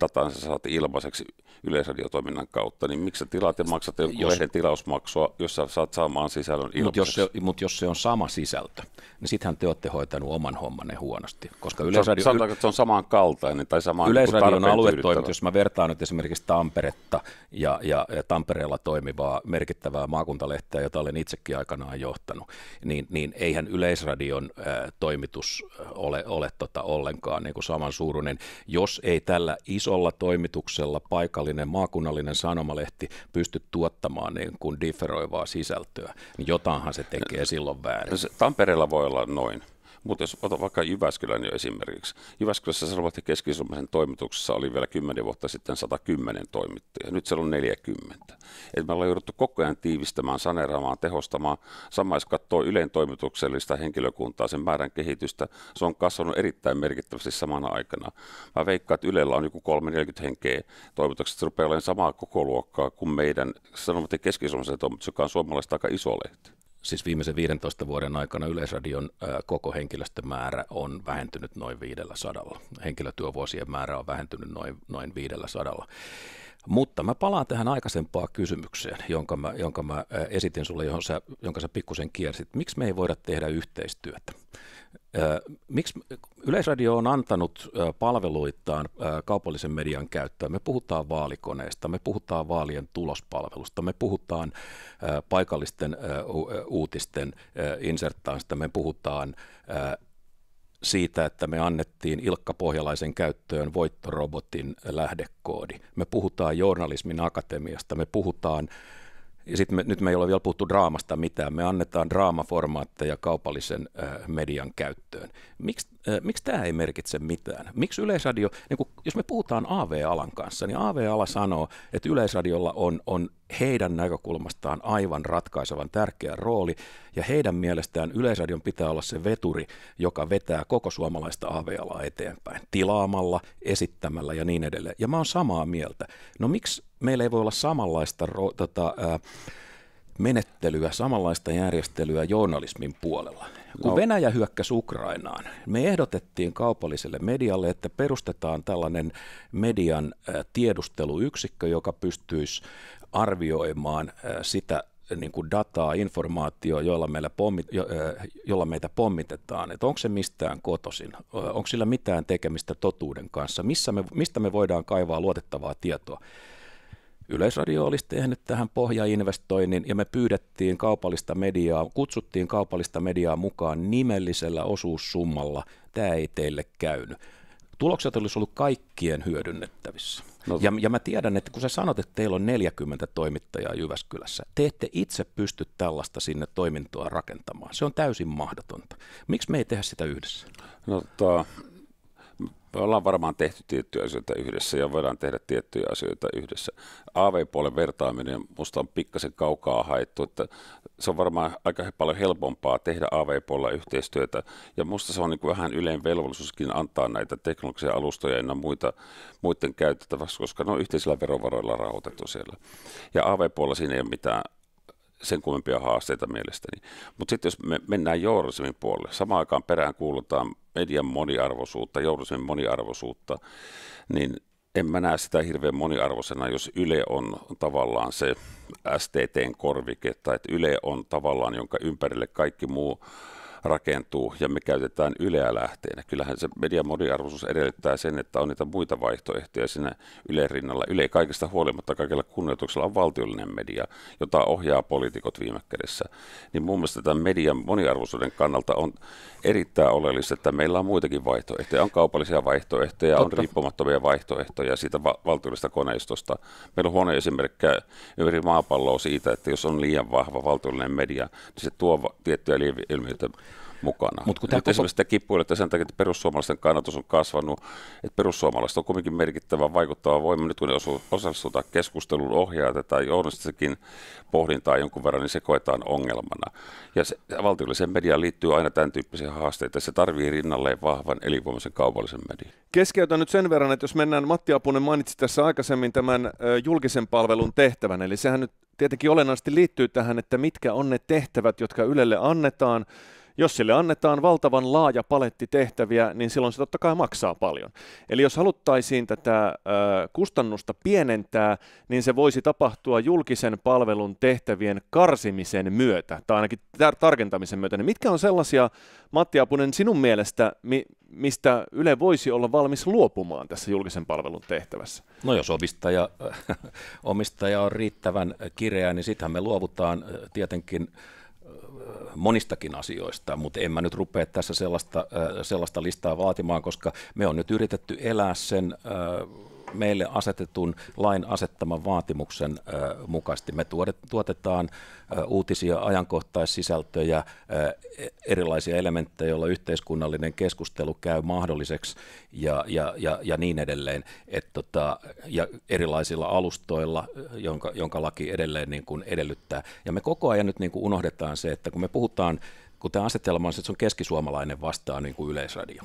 datansa saat ilmaiseksi yleisradiotoiminnan kautta, niin miksi sä tilaat ja maksat jonkun jos, lehden tilausmaksua, jos sä saat saamaan sisällön ilmaiseksi? Mutta jos, mut jos se on sama sisältö, niin sittenhän te olette hoitanut oman hommanne huonosti. Koska yleisradio, sanotaanko, että se on samankaltainen tai sama Yleisradion niin aluetoiminta, jos mä vertaan nyt esimerkiksi Tamperetta ja, ja, ja Tampereella toimivaa merkittävää maakuntalehteä, jota olen itsekin aikanaan johtanut, niin, niin eihän Yleisradion äh, toimitus ole, ole tota ollenkaan niin samansuuruinen, jos ei tällä isolla toimituksella paikallinen maakunnallinen sanomalehti pysty tuottamaan niin kuin differoivaa sisältöä, niin jotainhan se tekee silloin väärin. Tampereella voi olla noin. Mutta jos otan vaikka Jyväskylän jo esimerkiksi. Jyväskylässä Sanomat ja keski toimituksessa oli vielä 10 vuotta sitten 110 toimittajia. Nyt siellä on 40. Et me ollaan jouduttu koko ajan tiivistämään, saneeraamaan, tehostamaan. Sama jos katsoo toimituksellista henkilökuntaa, sen määrän kehitystä, se on kasvanut erittäin merkittävästi samana aikana. Mä veikkaan, että Ylellä on joku 340 henkeä toimituksessa, se rupeaa olemaan samaa koko luokkaa kuin meidän Sanomat ja keski toimitus, joka on suomalaista aika iso lehti siis viimeisen 15 vuoden aikana Yleisradion koko henkilöstömäärä on vähentynyt noin 500. Henkilötyövuosien määrä on vähentynyt noin, noin 500. Mutta mä palaan tähän aikaisempaan kysymykseen, jonka mä, jonka mä esitin sulle, johon sä, jonka sä pikkusen kiersit. Miksi me ei voida tehdä yhteistyötä? Miksi Yleisradio on antanut palveluitaan kaupallisen median käyttöön? Me puhutaan vaalikoneista, me puhutaan vaalien tulospalvelusta, me puhutaan paikallisten uutisten inserttaansta, me puhutaan siitä, että me annettiin Ilkka Pohjalaisen käyttöön voittorobotin lähdekoodi. Me puhutaan journalismin akatemiasta, me puhutaan äh, ja sit me, nyt me ei ole vielä puhuttu draamasta mitään. Me annetaan draamaformaatteja kaupallisen äh, median käyttöön. Miks, äh, miksi tämä ei merkitse mitään? Miksi Yleisradio, niin kun, jos me puhutaan AV-alan kanssa, niin AV-ala sanoo, että Yleisradiolla on, on heidän näkökulmastaan aivan ratkaisevan tärkeä rooli, ja heidän mielestään Yleisradion pitää olla se veturi, joka vetää koko suomalaista AV-alaa eteenpäin, tilaamalla, esittämällä ja niin edelleen. Ja mä oon samaa mieltä. No miksi meillä ei voi olla samanlaista ro, tota, ää, menettelyä, samanlaista järjestelyä journalismin puolella. Kun no. Venäjä hyökkäsi Ukrainaan, me ehdotettiin kaupalliselle medialle, että perustetaan tällainen median ää, tiedusteluyksikkö, joka pystyisi arvioimaan ää, sitä niin kuin dataa, informaatioa, jolla, meillä pommi, jolla meitä pommitetaan, että onko se mistään kotosin, onko sillä mitään tekemistä totuuden kanssa, Missä me, mistä me voidaan kaivaa luotettavaa tietoa. Yleisradio olisi tehnyt tähän pohjainvestoinnin ja me pyydettiin kaupallista mediaa, kutsuttiin kaupallista mediaa mukaan nimellisellä osuussummalla. Tämä ei teille käynyt tulokset olisi ollut kaikkien hyödynnettävissä. No. Ja, ja mä tiedän, että kun sä sanot, että teillä on 40 toimittajaa Jyväskylässä, te ette itse pysty tällaista sinne toimintoa rakentamaan. Se on täysin mahdotonta. Miksi me ei tehdä sitä yhdessä? No, to, me ollaan varmaan tehty tiettyjä asioita yhdessä ja voidaan tehdä tiettyjä asioita yhdessä. AV-puolen vertaaminen musta on pikkasen kaukaa haettu, että se on varmaan aika paljon helpompaa tehdä AV-puolella yhteistyötä ja musta se on niin kuin vähän yleinen velvollisuuskin antaa näitä teknologisia alustoja ja muita muiden käytettäväksi, koska ne on yhteisillä verovaroilla rahoitettu siellä. Ja AV-puolella siinä ei ole mitään sen kummempia haasteita mielestäni. Mutta sitten jos me mennään journalismin puolelle, samaan aikaan perään kuulutaan median moniarvoisuutta, journalismin moniarvoisuutta, niin en mä näe sitä hirveän moniarvoisena, jos Yle on tavallaan se STTn korvike, tai että Yle on tavallaan, jonka ympärille kaikki muu rakentuu ja me käytetään Yleä lähteenä. Kyllähän se median moniarvoisuus edellyttää sen, että on niitä muita vaihtoehtoja siinä Yle rinnalla. Yle kaikesta huolimatta kaikella kunnioituksella on valtiollinen media, jota ohjaa poliitikot viime kädessä. Niin mun mielestä tämän median moniarvoisuuden kannalta on erittäin oleellista, että meillä on muitakin vaihtoehtoja. On kaupallisia vaihtoehtoja, Totta. on riippumattomia vaihtoehtoja siitä va- valtiollisesta koneistosta. Meillä on huono esimerkki ympäri maapalloa siitä, että jos on liian vahva valtiollinen media, niin se tuo va- tiettyjä ilmiöitä mukana. Mut kun Nyt koko... esimerkiksi te kipuilette sen takia, että perussuomalaisten kannatus on kasvanut, että perussuomalaiset on kuitenkin merkittävä vaikuttava voima. Nyt kun ne osallistutaan keskustelun ohjaajat tai journalistikin pohdintaa jonkun verran, niin se koetaan ongelmana. Ja se, valtiolliseen mediaan liittyy aina tämän tyyppisiä haasteita. Se tarvii rinnalleen vahvan elinvoimaisen kaupallisen median. Keskeytän nyt sen verran, että jos mennään, Matti Apunen mainitsi tässä aikaisemmin tämän julkisen palvelun tehtävän, eli sehän nyt tietenkin olennaisesti liittyy tähän, että mitkä on ne tehtävät, jotka Ylelle annetaan, jos sille annetaan valtavan laaja paletti tehtäviä, niin silloin se totta kai maksaa paljon. Eli jos haluttaisiin tätä kustannusta pienentää, niin se voisi tapahtua julkisen palvelun tehtävien karsimisen myötä, tai ainakin tar- tarkentamisen myötä. Niin mitkä on sellaisia, Matti Apunen, sinun mielestä, mi- mistä Yle voisi olla valmis luopumaan tässä julkisen palvelun tehtävässä? No jos omistaja, omistaja on riittävän kireä, niin sittenhän me luovutaan tietenkin monistakin asioista, mutta en mä nyt rupea tässä sellaista, äh, sellaista listaa vaatimaan, koska me on nyt yritetty elää sen äh, meille asetetun lain asettaman vaatimuksen mukaisesti. Me tuotetaan uutisia, ajankohtaissisältöjä, e, erilaisia elementtejä, joilla yhteiskunnallinen keskustelu käy mahdolliseksi ja, ja, ja, ja niin edelleen. Et tota, ja erilaisilla alustoilla, jonka, jonka laki edelleen niin kuin edellyttää. Ja me koko ajan nyt niin kuin unohdetaan se, että kun me puhutaan, kun tämä asetelma on se, että se on keskisuomalainen vastaan niin kuin yleisradio.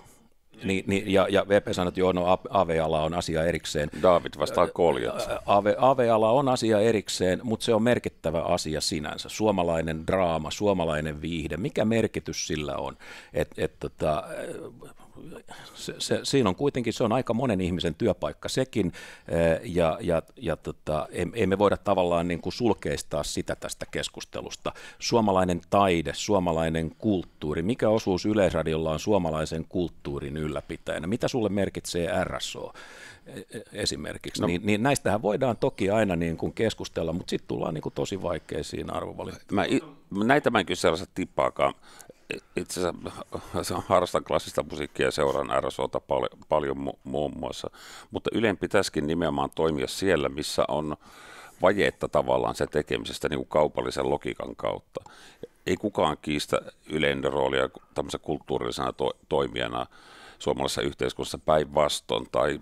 Niin, niin, ja, ja VP sanoi, että joo, no AV-ala on asia erikseen. David vastaa koljet. AV, AV-ala on asia erikseen, mutta se on merkittävä asia sinänsä. Suomalainen draama, suomalainen viihde, mikä merkitys sillä on? Et, et, tota, se, se, siinä on kuitenkin, se on aika monen ihmisen työpaikka sekin, ja, ja, ja tota, ei me voida tavallaan niin kuin sulkeistaa sitä tästä keskustelusta. Suomalainen taide, suomalainen kulttuuri, mikä osuus Yleisradiolla on suomalaisen kulttuurin ylläpitäjänä? Mitä sulle merkitsee RSO esimerkiksi? No. Niin, niin näistähän voidaan toki aina niin kuin keskustella, mutta sitten tullaan niin kuin tosi vaikeisiin arvovalintoihin. näitä mä en sellaista tippaakaan itse asiassa harrastan klassista musiikkia ja seuraan RSOta pal- paljon mu- muun muassa, mutta Ylen pitäisikin nimenomaan toimia siellä, missä on vajetta tavallaan se tekemisestä niin kuin kaupallisen logiikan kautta. Ei kukaan kiistä Ylen roolia tämmöisenä kulttuurillisena to- toimijana suomalaisessa yhteiskunnassa päinvastoin, tai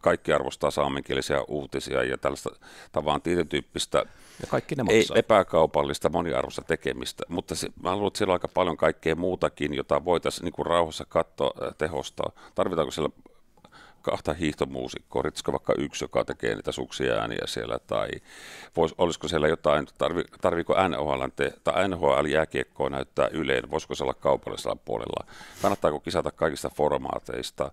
kaikki arvostaa saamenkielisiä uutisia ja tällaista tavallaan tietyn tyyppistä ja kaikki ne Ei epäkaupallista moniarvoista tekemistä, mutta se, mä luulen, että siellä on aika paljon kaikkea muutakin, jota voitaisiin niin rauhassa katsoa, äh, tehostaa. Tarvitaanko siellä kahta hiihtomuusikkoa, riittäisikö vaikka yksi, joka tekee niitä suksia ääniä siellä, tai vois, olisiko siellä jotain, tarvi, tarviiko NHL, te, tai NHL jääkiekkoa näyttää yleen, voisiko se olla kaupallisella puolella, kannattaako kisata kaikista formaateista,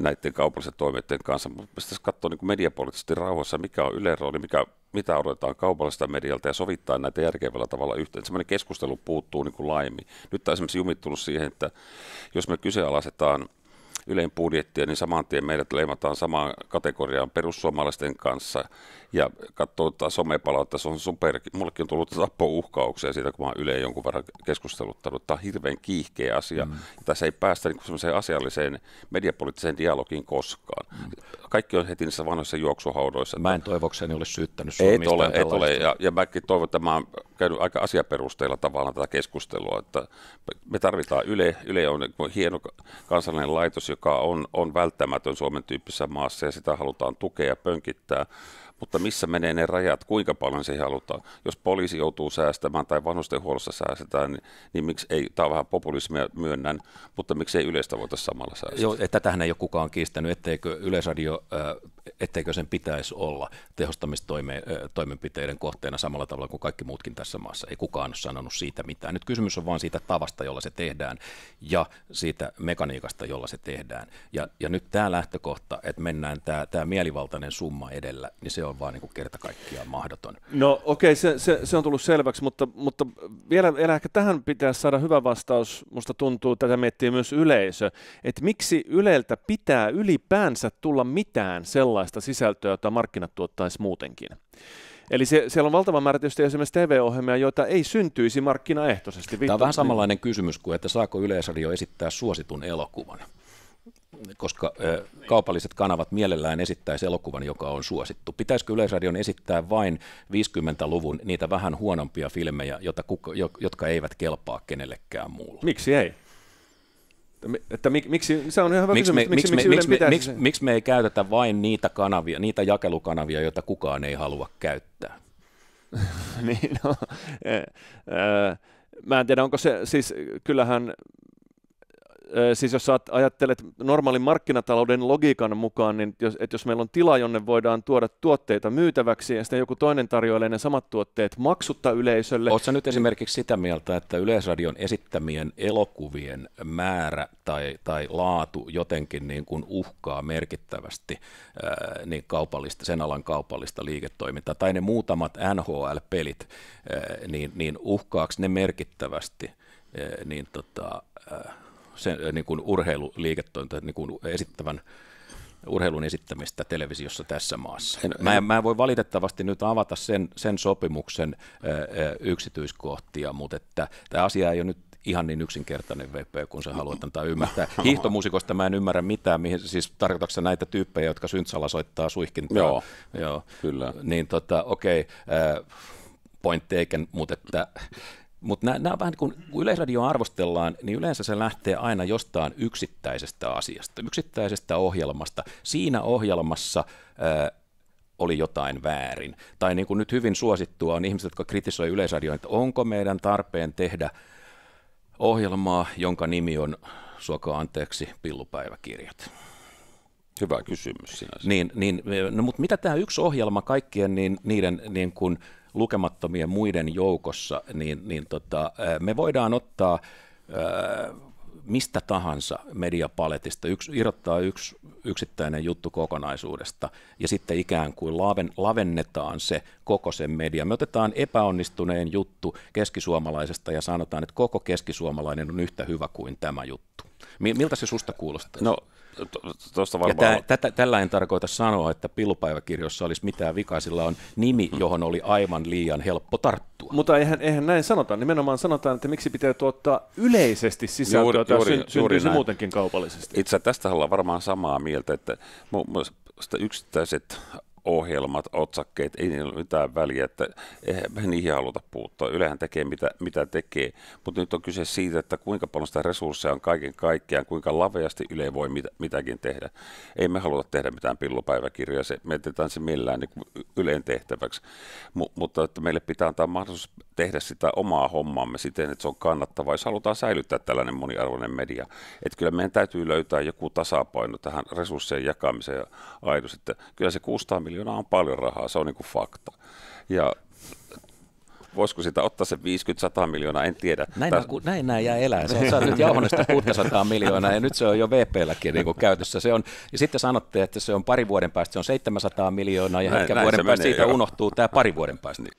näiden kaupallisten toimijoiden kanssa, mutta pitäisi katsoa niin mediapoliittisesti rauhassa, mikä on Ylen rooli, mikä, mitä odotetaan kaupallista medialta ja sovittaa näitä järkevällä tavalla yhteen. Sellainen keskustelu puuttuu niin kuin laajemmin. Nyt on esimerkiksi jumittunut siihen, että jos me kyseenalaistetaan Ylen budjettia, niin saman tien meidät leimataan samaan kategoriaan perussuomalaisten kanssa ja katsoo tätä somepalautta, se on super, mullekin on tullut tappouhkauksia siitä, kun mä oon Yle jonkun verran keskusteluttanut. Tämä on hirveän kiihkeä asia. Mm. Tässä ei päästä niin semmoiseen asialliseen mediapoliittiseen dialogiin koskaan. Mm. Kaikki on heti niissä vanhoissa juoksuhaudoissa. Mä en toivokseni ole syyttänyt sinua Et ole, et ole. Ja, ja mäkin toivon, että mä oon käynyt aika asiaperusteilla tavallaan tätä keskustelua, että me tarvitaan Yle. Yle on niinku hieno kansallinen laitos, joka on, on välttämätön Suomen tyyppisessä maassa ja sitä halutaan tukea ja pönkittää mutta missä menee ne rajat, kuinka paljon se halutaan. Jos poliisi joutuu säästämään tai vanhustenhuollossa säästetään, niin, niin miksi ei, tämä on vähän populismia myönnän, mutta miksi ei yleistä voitaisiin samalla säästää? Joo, tätähän ei ole kukaan kiistänyt, etteikö Yleisradio äh, etteikö sen pitäisi olla tehostamistoimenpiteiden kohteena samalla tavalla kuin kaikki muutkin tässä maassa. Ei kukaan ole sanonut siitä mitään. Nyt kysymys on vain siitä tavasta, jolla se tehdään ja siitä mekaniikasta, jolla se tehdään. Ja, ja nyt tämä lähtökohta, että mennään tämä, tämä mielivaltainen summa edellä, niin se on vaan niin kuin kerta kaikkiaan mahdoton. No okei, okay, se, se, se on tullut selväksi, mutta, mutta vielä, vielä ehkä tähän pitää saada hyvä vastaus. Musta tuntuu, tätä miettii myös yleisö, että miksi Yleltä pitää ylipäänsä tulla mitään sellaista, sellaista sisältöä, jota markkinat tuottaisi muutenkin. Eli se, siellä on valtava määrä tietysti esimerkiksi TV-ohjelmia, joita ei syntyisi markkinaehtoisesti. Tämä on vähän samanlainen kysymys kuin, että saako Yleisradio esittää suositun elokuvan? koska kaupalliset kanavat mielellään esittäisi elokuvan, joka on suosittu. Pitäisikö Yleisradion esittää vain 50-luvun niitä vähän huonompia filmejä, jota, jotka eivät kelpaa kenellekään muulle? Miksi ei? Että, mik, miksi, se on ihan hyvä miksi kysymys, me, miksi, miksi, miksi, miksi, miksi, miksi me ei käytetä vain niitä kanavia, niitä jakelukanavia, joita kukaan ei halua käyttää? niin, no, e, e, mä en tiedä, onko se, siis kyllähän siis jos saat, ajattelet normaalin markkinatalouden logiikan mukaan, niin jos, että jos meillä on tila, jonne voidaan tuoda tuotteita myytäväksi ja sitten joku toinen tarjoilee ne samat tuotteet maksutta yleisölle. Oletko nyt esimerkiksi sitä mieltä, että Yleisradion esittämien elokuvien määrä tai, tai laatu jotenkin niin kuin uhkaa merkittävästi ää, niin kaupallista, sen alan kaupallista liiketoimintaa tai ne muutamat NHL-pelit, ää, niin, niin uhkaako ne merkittävästi ää, niin tota, ää, sen, äh, niin kuin urheiluliiketointa, niin kuin esittävän urheilun esittämistä televisiossa tässä maassa. En, mä, en, mä en voi valitettavasti nyt avata sen, sen sopimuksen ö, äh, ö, äh, yksityiskohtia, mutta että tämä asia ei ole nyt ihan niin yksinkertainen VP, kun sä haluat antaa ymmärtää. Hiihtomuusikosta mä en ymmärrä mitään, mihin, siis tarkoitatko näitä tyyppejä, jotka syntsalla soittaa suihkintaa? Joo, Joo. kyllä. Niin tota, okei, okay, äh, point taken, mutta että mutta nämä, on vähän niin kuin, kun yleisradio arvostellaan, niin yleensä se lähtee aina jostain yksittäisestä asiasta, yksittäisestä ohjelmasta. Siinä ohjelmassa ö, äh, oli jotain väärin. Tai niin kuin nyt hyvin suosittua on ihmiset, jotka kritisoivat yleisradioa, että onko meidän tarpeen tehdä ohjelmaa, jonka nimi on Suokaa anteeksi, pillupäiväkirjat. Hyvä kysymys sinänsä. Niin, niin no, mutta mitä tämä yksi ohjelma kaikkien niin, niiden niin kuin, lukemattomien muiden joukossa, niin, niin tota, eh, me voidaan ottaa eh, mistä tahansa mediapaletista, yks, irrottaa yksi yksittäinen juttu kokonaisuudesta ja sitten ikään kuin laven, lavennetaan se koko sen media. Me otetaan epäonnistuneen juttu keskisuomalaisesta ja sanotaan, että koko keskisuomalainen on yhtä hyvä kuin tämä juttu. Miltä se susta kuulostaa? No Tuosta varmaan... Ja tä, tä, tällä en tarkoita sanoa, että pilupäiväkirjossa olisi mitään vikaa, sillä on nimi, johon oli aivan liian helppo tarttua. Mutta eihän, eihän näin sanota. Nimenomaan sanotaan, että miksi pitää tuottaa yleisesti sisältöä, tai juuri, juuri muutenkin kaupallisesti. Itse tästä ollaan varmaan samaa mieltä, että yksittäiset ohjelmat, otsakkeet, ei niillä ole mitään väliä, että eihän me niihin haluta puuttua. Ylehän tekee mitä, mitä tekee, mutta nyt on kyse siitä, että kuinka paljon sitä resursseja on kaiken kaikkiaan, kuinka laveasti Yle voi mit, mitäkin tehdä. Ei me haluta tehdä mitään pillopäiväkirjaa, se, me jätetään se millään niin Yleen tehtäväksi, M- mutta että meille pitää antaa mahdollisuus tehdä sitä omaa hommaamme siten, että se on kannattavaa, jos halutaan säilyttää tällainen moniarvoinen media. Että kyllä meidän täytyy löytää joku tasapaino tähän resurssien jakamiseen ja aidosti. Että kyllä se 600 miljoonaa miljoonaa on paljon rahaa, se on niin kuin fakta. Ja voisiko sitä ottaa se 50-100 miljoonaa, en tiedä. Näin, Täs... kun, näin nämä jää elää. Se on saanut nyt jauhonesta 600 miljoonaa ja nyt se on jo VPlläkin niin kuin käytössä. Se on, ja sitten sanotte, että se on pari vuoden päästä, se on 700 miljoonaa ja hetken vuoden päästä siitä jo. unohtuu tämä pari vuoden päästä. Niin.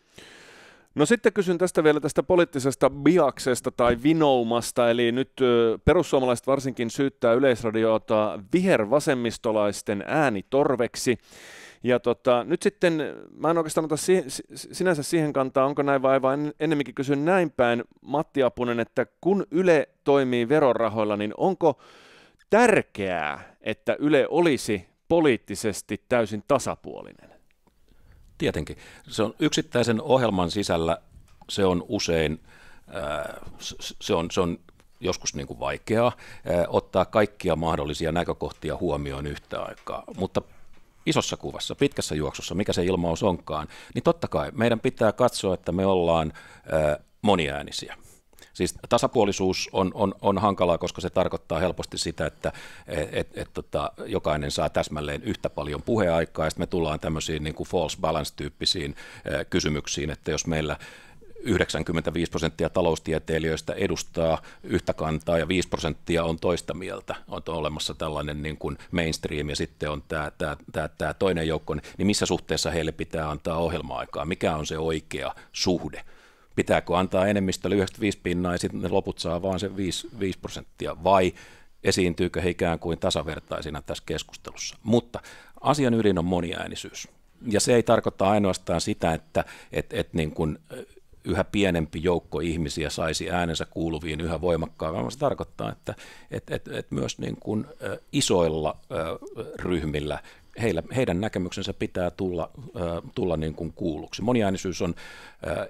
No sitten kysyn tästä vielä tästä poliittisesta biaksesta tai vinoumasta, eli nyt perussuomalaiset varsinkin syyttää yleisradiota vihervasemmistolaisten äänitorveksi. Ja tota, nyt sitten, mä en oikeastaan ota si- sinänsä siihen kantaa, onko näin vai vaan ennemminkin kysyn näin päin, Matti Apunen, että kun Yle toimii verorahoilla, niin onko tärkeää, että Yle olisi poliittisesti täysin tasapuolinen? Tietenkin. Se on yksittäisen ohjelman sisällä, se on usein, äh, se on, se on joskus niin kuin vaikeaa äh, ottaa kaikkia mahdollisia näkökohtia huomioon yhtä aikaa, mutta isossa kuvassa, pitkässä juoksussa, mikä se ilmaus onkaan, niin totta kai meidän pitää katsoa, että me ollaan ää, moniäänisiä. Siis tasapuolisuus on, on, on hankalaa, koska se tarkoittaa helposti sitä, että et, et, tota, jokainen saa täsmälleen yhtä paljon puheaikaa, ja sitten me tullaan tämmöisiin niin kuin false balance-tyyppisiin äh, kysymyksiin, että jos meillä 95 prosenttia taloustieteilijöistä edustaa yhtä kantaa ja 5 prosenttia on toista mieltä. On olemassa tällainen niin kuin mainstream ja sitten on tämä, tämä, tämä, tämä toinen joukko, niin missä suhteessa heille pitää antaa ohjelma-aikaa? Mikä on se oikea suhde? Pitääkö antaa enemmistölle 95 pinnaa ja sitten ne loput saa vain se 5, 5 prosenttia vai esiintyykö he ikään kuin tasavertaisina tässä keskustelussa? Mutta asian ydin on moniäänisyys. Ja se ei tarkoita ainoastaan sitä, että et, et niin kuin yhä pienempi joukko ihmisiä saisi äänensä kuuluviin yhä voimakkaammin. Se tarkoittaa, että et, et, et myös niin kuin isoilla ryhmillä heillä, heidän näkemyksensä pitää tulla, tulla niin kuin kuulluksi. Moniäänisyys on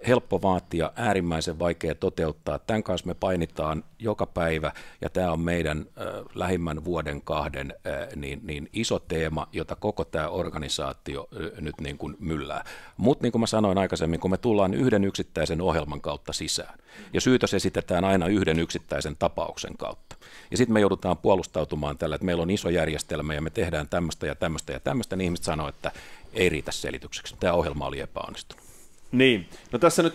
helppo vaatia, äärimmäisen vaikea toteuttaa. Tämän kanssa me painitaan joka päivä ja tämä on meidän lähimmän vuoden kahden niin, niin iso teema, jota koko tämä organisaatio nyt niin kuin myllää. Mutta niin kuin mä sanoin aikaisemmin, kun me tullaan yhden yksittäisen ohjelman kautta sisään, ja syytös esitetään aina yhden yksittäisen tapauksen kautta. Ja sitten me joudutaan puolustautumaan tällä, että meillä on iso järjestelmä ja me tehdään tämmöistä ja tämmöistä ja tämmöistä, niin ihmiset sanoo, että ei riitä selitykseksi. Tämä ohjelma oli epäonnistunut. Niin. No tässä nyt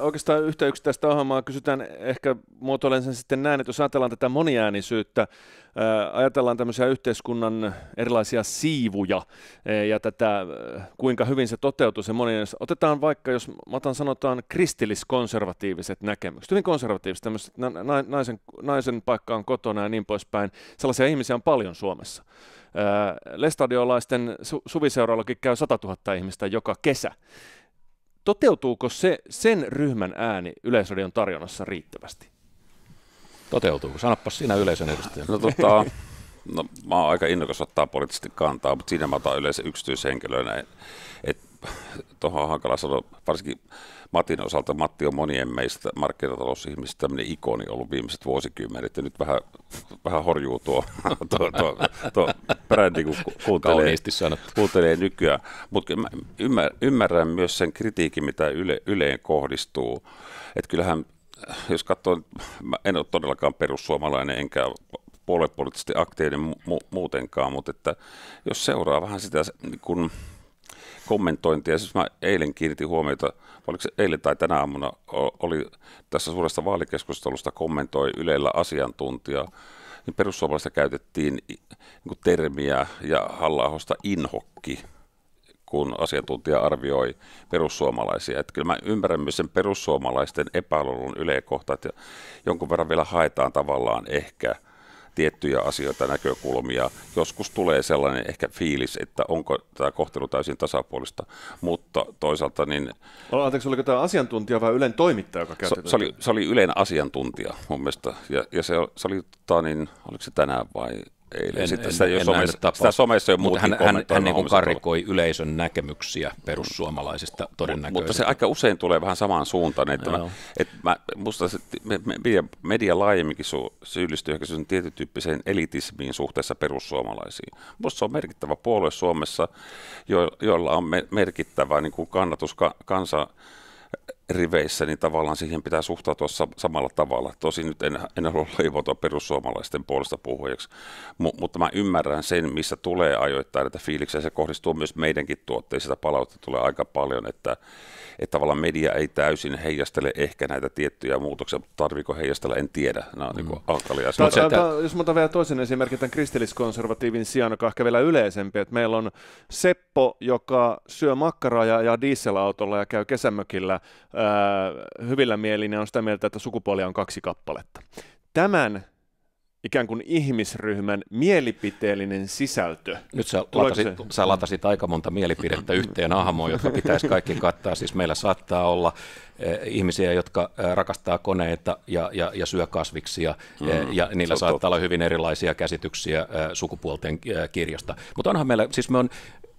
oikeastaan yhtä yksittäistä ohjelmaa. Kysytään ehkä muotoilen sen sitten näin, että jos ajatellaan tätä moniäänisyyttä, ää, äh, ajatellaan tämmöisiä yhteiskunnan erilaisia siivuja ää, äh, ja tätä, äh, kuinka hyvin se toteutuu se moniäänisyys. Otetaan vaikka, jos mä otan sanotaan kristilliskonservatiiviset näkemykset, hyvin konservatiiviset, tämmöiset na, na, naisen, naisen paikka on kotona ja niin poispäin. Sellaisia ihmisiä on paljon Suomessa. Lestadiolaisten su- suviseurallakin käy 100 000 ihmistä joka kesä. Toteutuuko se, sen ryhmän ääni Yleisradion tarjonnassa riittävästi? Toteutuuko? Sanoppa sinä yleisön edustajan. No, tota, no, mä oon aika innokas ottaa poliittisesti kantaa, mutta siinä mä otan yleensä yksityishenkilönä. Et, tuohon hankala sanoa, varsinkin Matin osalta, Matti on monien meistä markkinatalousihmistä tämmöinen ikoni ollut viimeiset vuosikymmenet, ja nyt vähän, vähän horjuu tuo, tuo, tuo, tuo brändi, kun kuuntelee, kuuntelee nykyään. Mutta ymmär, ymmärrän myös sen kritiikin, mitä yle, Yleen kohdistuu, että kyllähän jos katsoo, mä en ole todellakaan perussuomalainen enkä puoluepoliittisesti aktiivinen mu- muutenkaan, mutta että jos seuraa vähän sitä niin kun kommentointia. Siis mä eilen kiinnitin huomiota, oliko se eilen tai tänä aamuna, oli tässä suuresta vaalikeskustelusta kommentoi Ylellä asiantuntija, niin perussuomalaista käytettiin niin termiä ja halla inhokki kun asiantuntija arvioi perussuomalaisia. Että kyllä mä ymmärrän myös sen perussuomalaisten epäluulon ylekohta, että jonkun verran vielä haetaan tavallaan ehkä – tiettyjä asioita, näkökulmia. Joskus tulee sellainen ehkä fiilis, että onko tämä kohtelu täysin tasapuolista, mutta toisaalta niin... anteeksi, oliko tämä asiantuntija vai Ylen toimittaja, joka käytti? Se, se, oli, se oli Ylen asiantuntija mun mielestä, ja, ja se, se oli, tota, niin, oliko se tänään vai eilen. En, Sitten en, sitä, en, en somessa, sitä, sitä somessa jo Mutta hän, hän, hän niin karikoi yleisön näkemyksiä perussuomalaisista todennäköisesti. mutta se aika usein tulee vähän samaan suuntaan. Että mä, et mä, musta se, media, media laajemminkin su, syyllistyy ehkä tietyn tyyppiseen elitismiin suhteessa perussuomalaisiin. Musta se on merkittävä puolue Suomessa, jo, jolla on me, merkittävä niin kuin kannatus ka, kansa riveissä, niin tavallaan siihen pitää suhtautua samalla tavalla. Tosin nyt en, en halua leivota perussuomalaisten puolesta puhujaksi, M- mutta mä ymmärrän sen, missä tulee ajoittain näitä fiiliksiä. Se kohdistuu myös meidänkin tuotteisiin. Sitä palautetta tulee aika paljon, että, että tavallaan media ei täysin heijastele ehkä näitä tiettyjä muutoksia, mutta tarviiko heijastella, en tiedä. Nämä on niinku mm. niin hankalia asioita. Jos mä otan vielä toisen esimerkin tämän kristilliskonservatiivin sijaan, joka on ehkä vielä yleisempi, että meillä on Seppo, joka syö makkaraa ja, ja dieselautolla ja käy kesämökillä Öö, hyvillä mielin on sitä mieltä, että sukupuolia on kaksi kappaletta. Tämän ikään kuin ihmisryhmän mielipiteellinen sisältö. Nyt sä latasit, sä latasit aika monta mielipidettä yhteen ahmoon, jotka pitäisi kaikki kattaa. Siis meillä saattaa olla ihmisiä, jotka rakastaa koneita ja, ja, ja syö kasviksia, mm, ja niillä saattaa totta. olla hyvin erilaisia käsityksiä sukupuolten kirjasta. Mutta onhan meillä, siis me on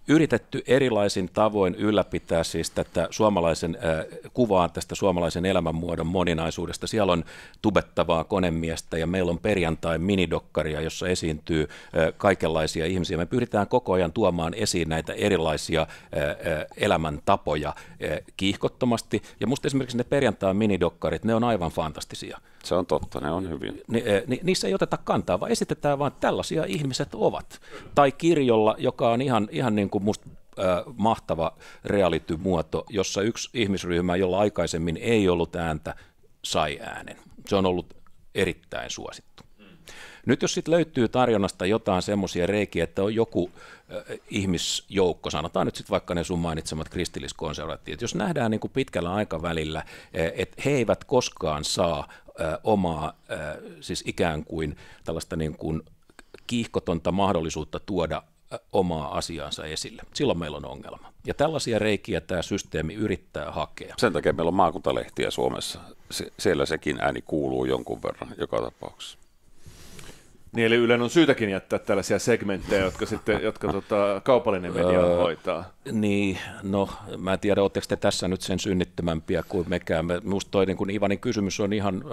yritetty erilaisin tavoin ylläpitää siis tätä suomalaisen äh, kuvaa tästä suomalaisen elämänmuodon moninaisuudesta. Siellä on tubettavaa konemiestä ja meillä on perjantai minidokkaria, jossa esiintyy äh, kaikenlaisia ihmisiä. Me pyritään koko ajan tuomaan esiin näitä erilaisia äh, äh elämäntapoja äh, kiihkottomasti. Ja musta esimerkiksi ne perjantai minidokkarit, ne on aivan fantastisia. Se on totta, ne on hyvin. Ni, eh, ni, niissä ei oteta kantaa, vaan esitetään vain että tällaisia ihmiset ovat. Tai kirjolla, joka on ihan, ihan niin kuin musta eh, mahtava reality-muoto, jossa yksi ihmisryhmä, jolla aikaisemmin ei ollut ääntä, sai äänen. Se on ollut erittäin suosittu. Nyt jos sitten löytyy tarjonnasta jotain semmoisia reikiä, että on joku äh, ihmisjoukko, sanotaan nyt sitten vaikka ne sun mainitsemat kristilliskonservatiivit, jos nähdään niin kuin pitkällä aikavälillä, että he eivät koskaan saa ö, omaa ö, siis ikään kuin tällaista niin kuin kiihkotonta mahdollisuutta tuoda omaa asiaansa esille. Silloin meillä on ongelma. Ja tällaisia reikiä tämä systeemi yrittää hakea. Sen takia meillä on maakuntalehtiä Suomessa. siellä sekin ääni kuuluu jonkun verran joka tapauksessa. Niin eli Ylen on syytäkin jättää tällaisia segmenttejä, jotka sitten jotka tota, kaupallinen media öö, hoitaa. Niin, no mä en tiedä, oletteko te tässä nyt sen synnittömämpiä kuin mekään. Minusta toi niin kuin Ivanin kysymys on ihan,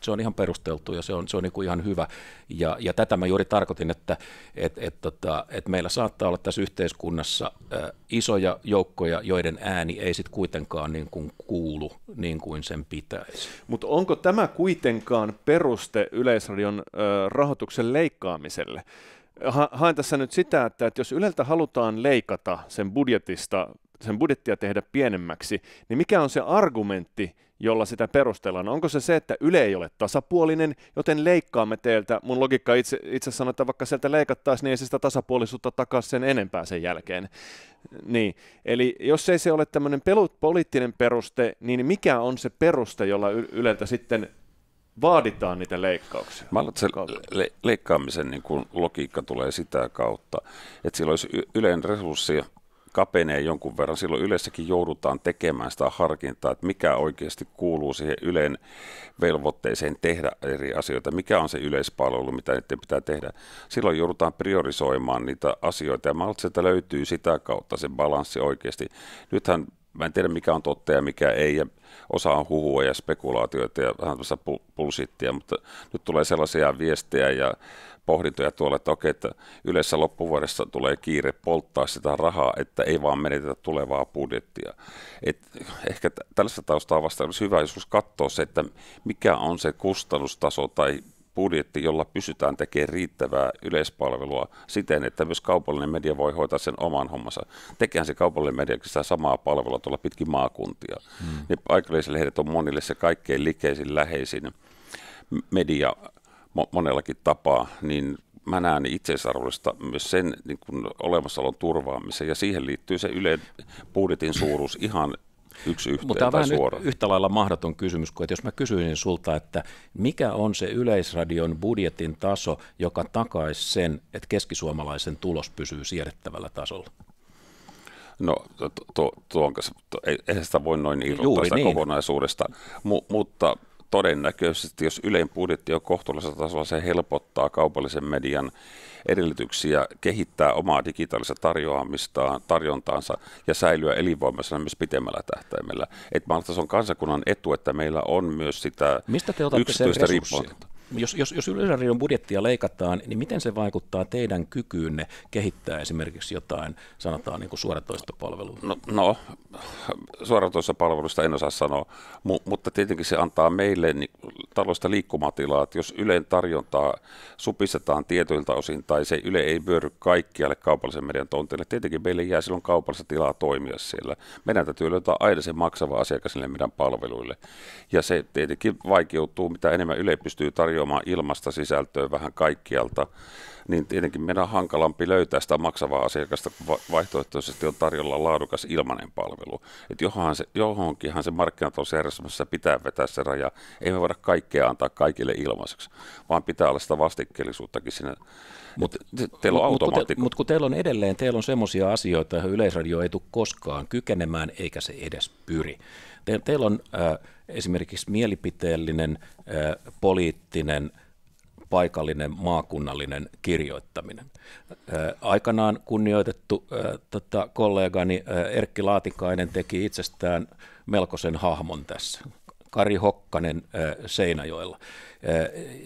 se on ihan perusteltu ja se on, se on niin kuin ihan hyvä. Ja, ja tätä mä juuri tarkoitin, että et, et, tota, et meillä saattaa olla tässä yhteiskunnassa ä, isoja joukkoja, joiden ääni ei sitten kuitenkaan niin kuin kuulu niin kuin sen pitäisi. Mutta onko tämä kuitenkaan peruste Yleisradion ä, rahoituksen leikkaamiselle. Ha, haen tässä nyt sitä, että, että jos Yleltä halutaan leikata sen budjetista, sen budjettia tehdä pienemmäksi, niin mikä on se argumentti, jolla sitä perustellaan? Onko se se, että Yle ei ole tasapuolinen, joten leikkaamme teiltä? Mun logiikka itse, itse sanoo, että vaikka sieltä leikattaisiin, niin ei se sitä tasapuolisuutta takaa sen enempää sen jälkeen. Niin. Eli jos ei se ole tämmöinen poliittinen peruste, niin mikä on se peruste, jolla Yleltä sitten vaaditaan niitä leikkauksia. Mä että se le- leikkaamisen niin kuin logiikka tulee sitä kautta, että silloin olisi yleinen resurssi kapenee jonkun verran, silloin yleensäkin joudutaan tekemään sitä harkintaa, että mikä oikeasti kuuluu siihen yleen velvoitteeseen tehdä eri asioita, mikä on se yleispalvelu, mitä niiden pitää tehdä. Silloin joudutaan priorisoimaan niitä asioita ja mä että löytyy sitä kautta se balanssi oikeasti. Nythän mä en tiedä mikä on totta ja mikä ei, ja osa on huhua ja spekulaatioita ja vähän tämmöistä pulsittia, mutta nyt tulee sellaisia viestejä ja pohdintoja tuolla, että okei, että yleensä loppuvuodessa tulee kiire polttaa sitä rahaa, että ei vaan menetetä tulevaa budjettia. Et ehkä tällaista taustaa vasta olisi hyvä joskus katsoa se, että mikä on se kustannustaso tai budjetti, jolla pysytään tekemään riittävää yleispalvelua siten, että myös kaupallinen media voi hoitaa sen oman hommansa. Tekehän se kaupallinen media sitä samaa palvelua tuolla pitkin maakuntia. Hmm. Ne paikallislehdet on monille se kaikkein likeisin, läheisin media mo- monellakin tapaa, niin mä näen itseisarvoista myös sen niin kun olemassaolon turvaamisen, ja siihen liittyy se yleinen budjetin suuruus ihan yksi yhteen Mutta tämä on suoraan. yhtä lailla mahdoton kysymys kuin, että jos mä kysyisin sulta, että mikä on se yleisradion budjetin taso, joka takaisi sen, että keskisuomalaisen tulos pysyy siedettävällä tasolla? No, to, to, tuo, tuo ei, ei sitä voi noin irrottaa sitä niin. kokonaisuudesta, M- mutta todennäköisesti, jos yleinen budjetti on kohtuullisella tasolla, se helpottaa kaupallisen median edellytyksiä kehittää omaa digitaalista tarjoamistaan, tarjontaansa ja säilyä elinvoimaisena myös pitemmällä tähtäimellä. Et on kansakunnan etu, että meillä on myös sitä Mistä te yksityistä riippuvuutta. jos, jos, jos Yleisradion budjettia leikataan, niin miten se vaikuttaa teidän kykyynne kehittää esimerkiksi jotain, sanotaan niin kuin suoratoistopalvelua? No, no suoratoistopalvelusta en osaa sanoa, mu- mutta tietenkin se antaa meille niin, talosta liikkumatilaa, että jos Ylen tarjontaa supistetaan tietyiltä osin tai se Yle ei vyöry kaikkialle kaupallisen median tontille, tietenkin meille jää silloin kaupallista tilaa toimia siellä. Meidän täytyy löytää aina se maksava asiakas sille meidän palveluille. Ja se tietenkin vaikeutuu, mitä enemmän Yle pystyy tarjoamaan ilmasta sisältöä vähän kaikkialta niin tietenkin meidän on hankalampi löytää sitä maksavaa asiakasta, kun vaihtoehtoisesti on tarjolla laadukas ilmainen palvelu. Että johonhan se, johonkinhan se markkinatalousjärjestelmässä pitää vetää se raja. Ei me voida kaikkea antaa kaikille ilmaiseksi, vaan pitää olla sitä vastikkeellisuuttakin sinne. mutta teillä on mut, mut, mut, kun teillä on edelleen, teillä on semmoisia asioita, joihin Yleisradio ei tule koskaan kykenemään, eikä se edes pyri. Te, teillä on äh, esimerkiksi mielipiteellinen, äh, poliittinen, paikallinen, maakunnallinen kirjoittaminen. Aikanaan kunnioitettu tota, kollegani Erkki Laatikainen teki itsestään melkoisen hahmon tässä. Kari Hokkanen Seinäjoella,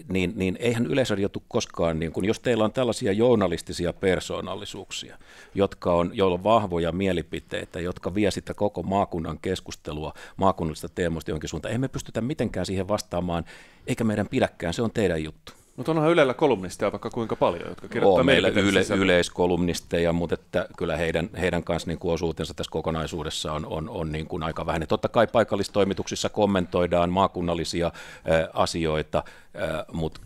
niin, niin eihän Yleisradio tule koskaan, niin kun, jos teillä on tällaisia journalistisia persoonallisuuksia, jotka on, joilla on vahvoja mielipiteitä, jotka vie sitä koko maakunnan keskustelua maakunnallista teemoista johonkin suuntaan, emme pystytä mitenkään siihen vastaamaan, eikä meidän pidäkään, se on teidän juttu. Mutta onhan Ylellä kolumnisteja vaikka kuinka paljon, jotka kirjoittaa On meillä yle, yleiskolumnisteja, mutta että kyllä heidän, heidän kanssa niin kuin osuutensa tässä kokonaisuudessa on, on, on niin kuin aika vähän. Ja totta kai paikallistoimituksissa kommentoidaan maakunnallisia äh, asioita, äh, mutta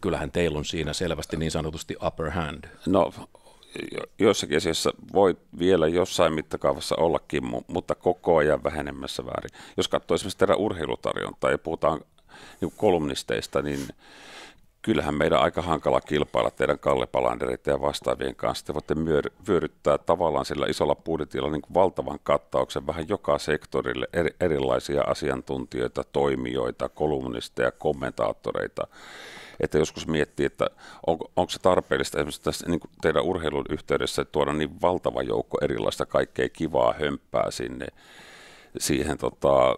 kyllähän teillä on siinä selvästi niin sanotusti upper hand. No joissakin asiassa voi vielä jossain mittakaavassa ollakin, mutta koko ajan vähenemmässä väärin. Jos katsoo esimerkiksi teidän urheilutarjontaa ja puhutaan niin kolumnisteista, niin kyllähän meidän aika hankala kilpailla teidän Kalle Palandereiden ja vastaavien kanssa. Te voitte vyöryttää tavallaan sillä isolla budjetilla niin valtavan kattauksen vähän joka sektorille eri, erilaisia asiantuntijoita, toimijoita, kolumnisteja, kommentaattoreita. Että joskus miettii, että on, onko se tarpeellista esimerkiksi tässä niin teidän urheilun yhteydessä tuoda niin valtava joukko erilaista kaikkea kivaa hömppää sinne siihen tota,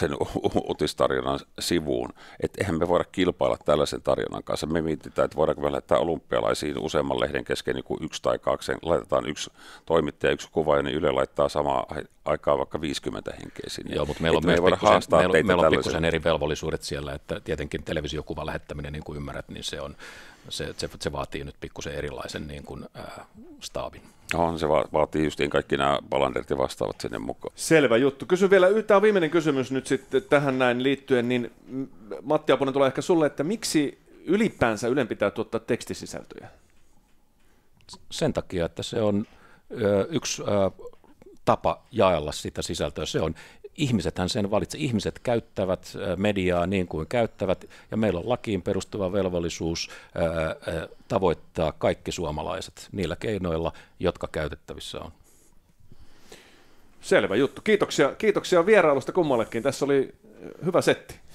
sen uutistarinan sivuun, että eihän me voida kilpailla tällaisen tarjonnan kanssa. Me mietitään, että voidaanko me lähettää olympialaisiin useamman lehden kesken niin kuin yksi tai kaksi, laitetaan yksi toimittaja, yksi kuvaaja, niin Yle laittaa samaa aikaa vaikka 50 henkeä sinne. Joo, mutta meillä on, me myös pikkusen, meillä, meillä on pikkusen eri velvollisuudet siellä, että tietenkin televisiokuvan lähettäminen, niin kuin ymmärrät, niin se on se, se, se vaatii nyt pikkusen erilaisen niin kuin, ää, staabin. On, se va- vaatii justiin kaikki nämä palanderit vastaavat sinne mukaan. Selvä juttu. Kysy vielä, tämä viimeinen kysymys nyt sitten tähän näin liittyen, niin Matti Aponen tulee ehkä sulle, että miksi ylipäänsä Ylen pitää tuottaa tekstisisältöjä? Sen takia, että se on yksi tapa jaella sitä sisältöä. Se on, ihmisethän sen valitse. Ihmiset käyttävät mediaa niin kuin käyttävät, ja meillä on lakiin perustuva velvollisuus tavoittaa kaikki suomalaiset niillä keinoilla, jotka käytettävissä on. Selvä juttu. Kiitoksia, kiitoksia vierailusta kummallekin. Tässä oli hyvä setti.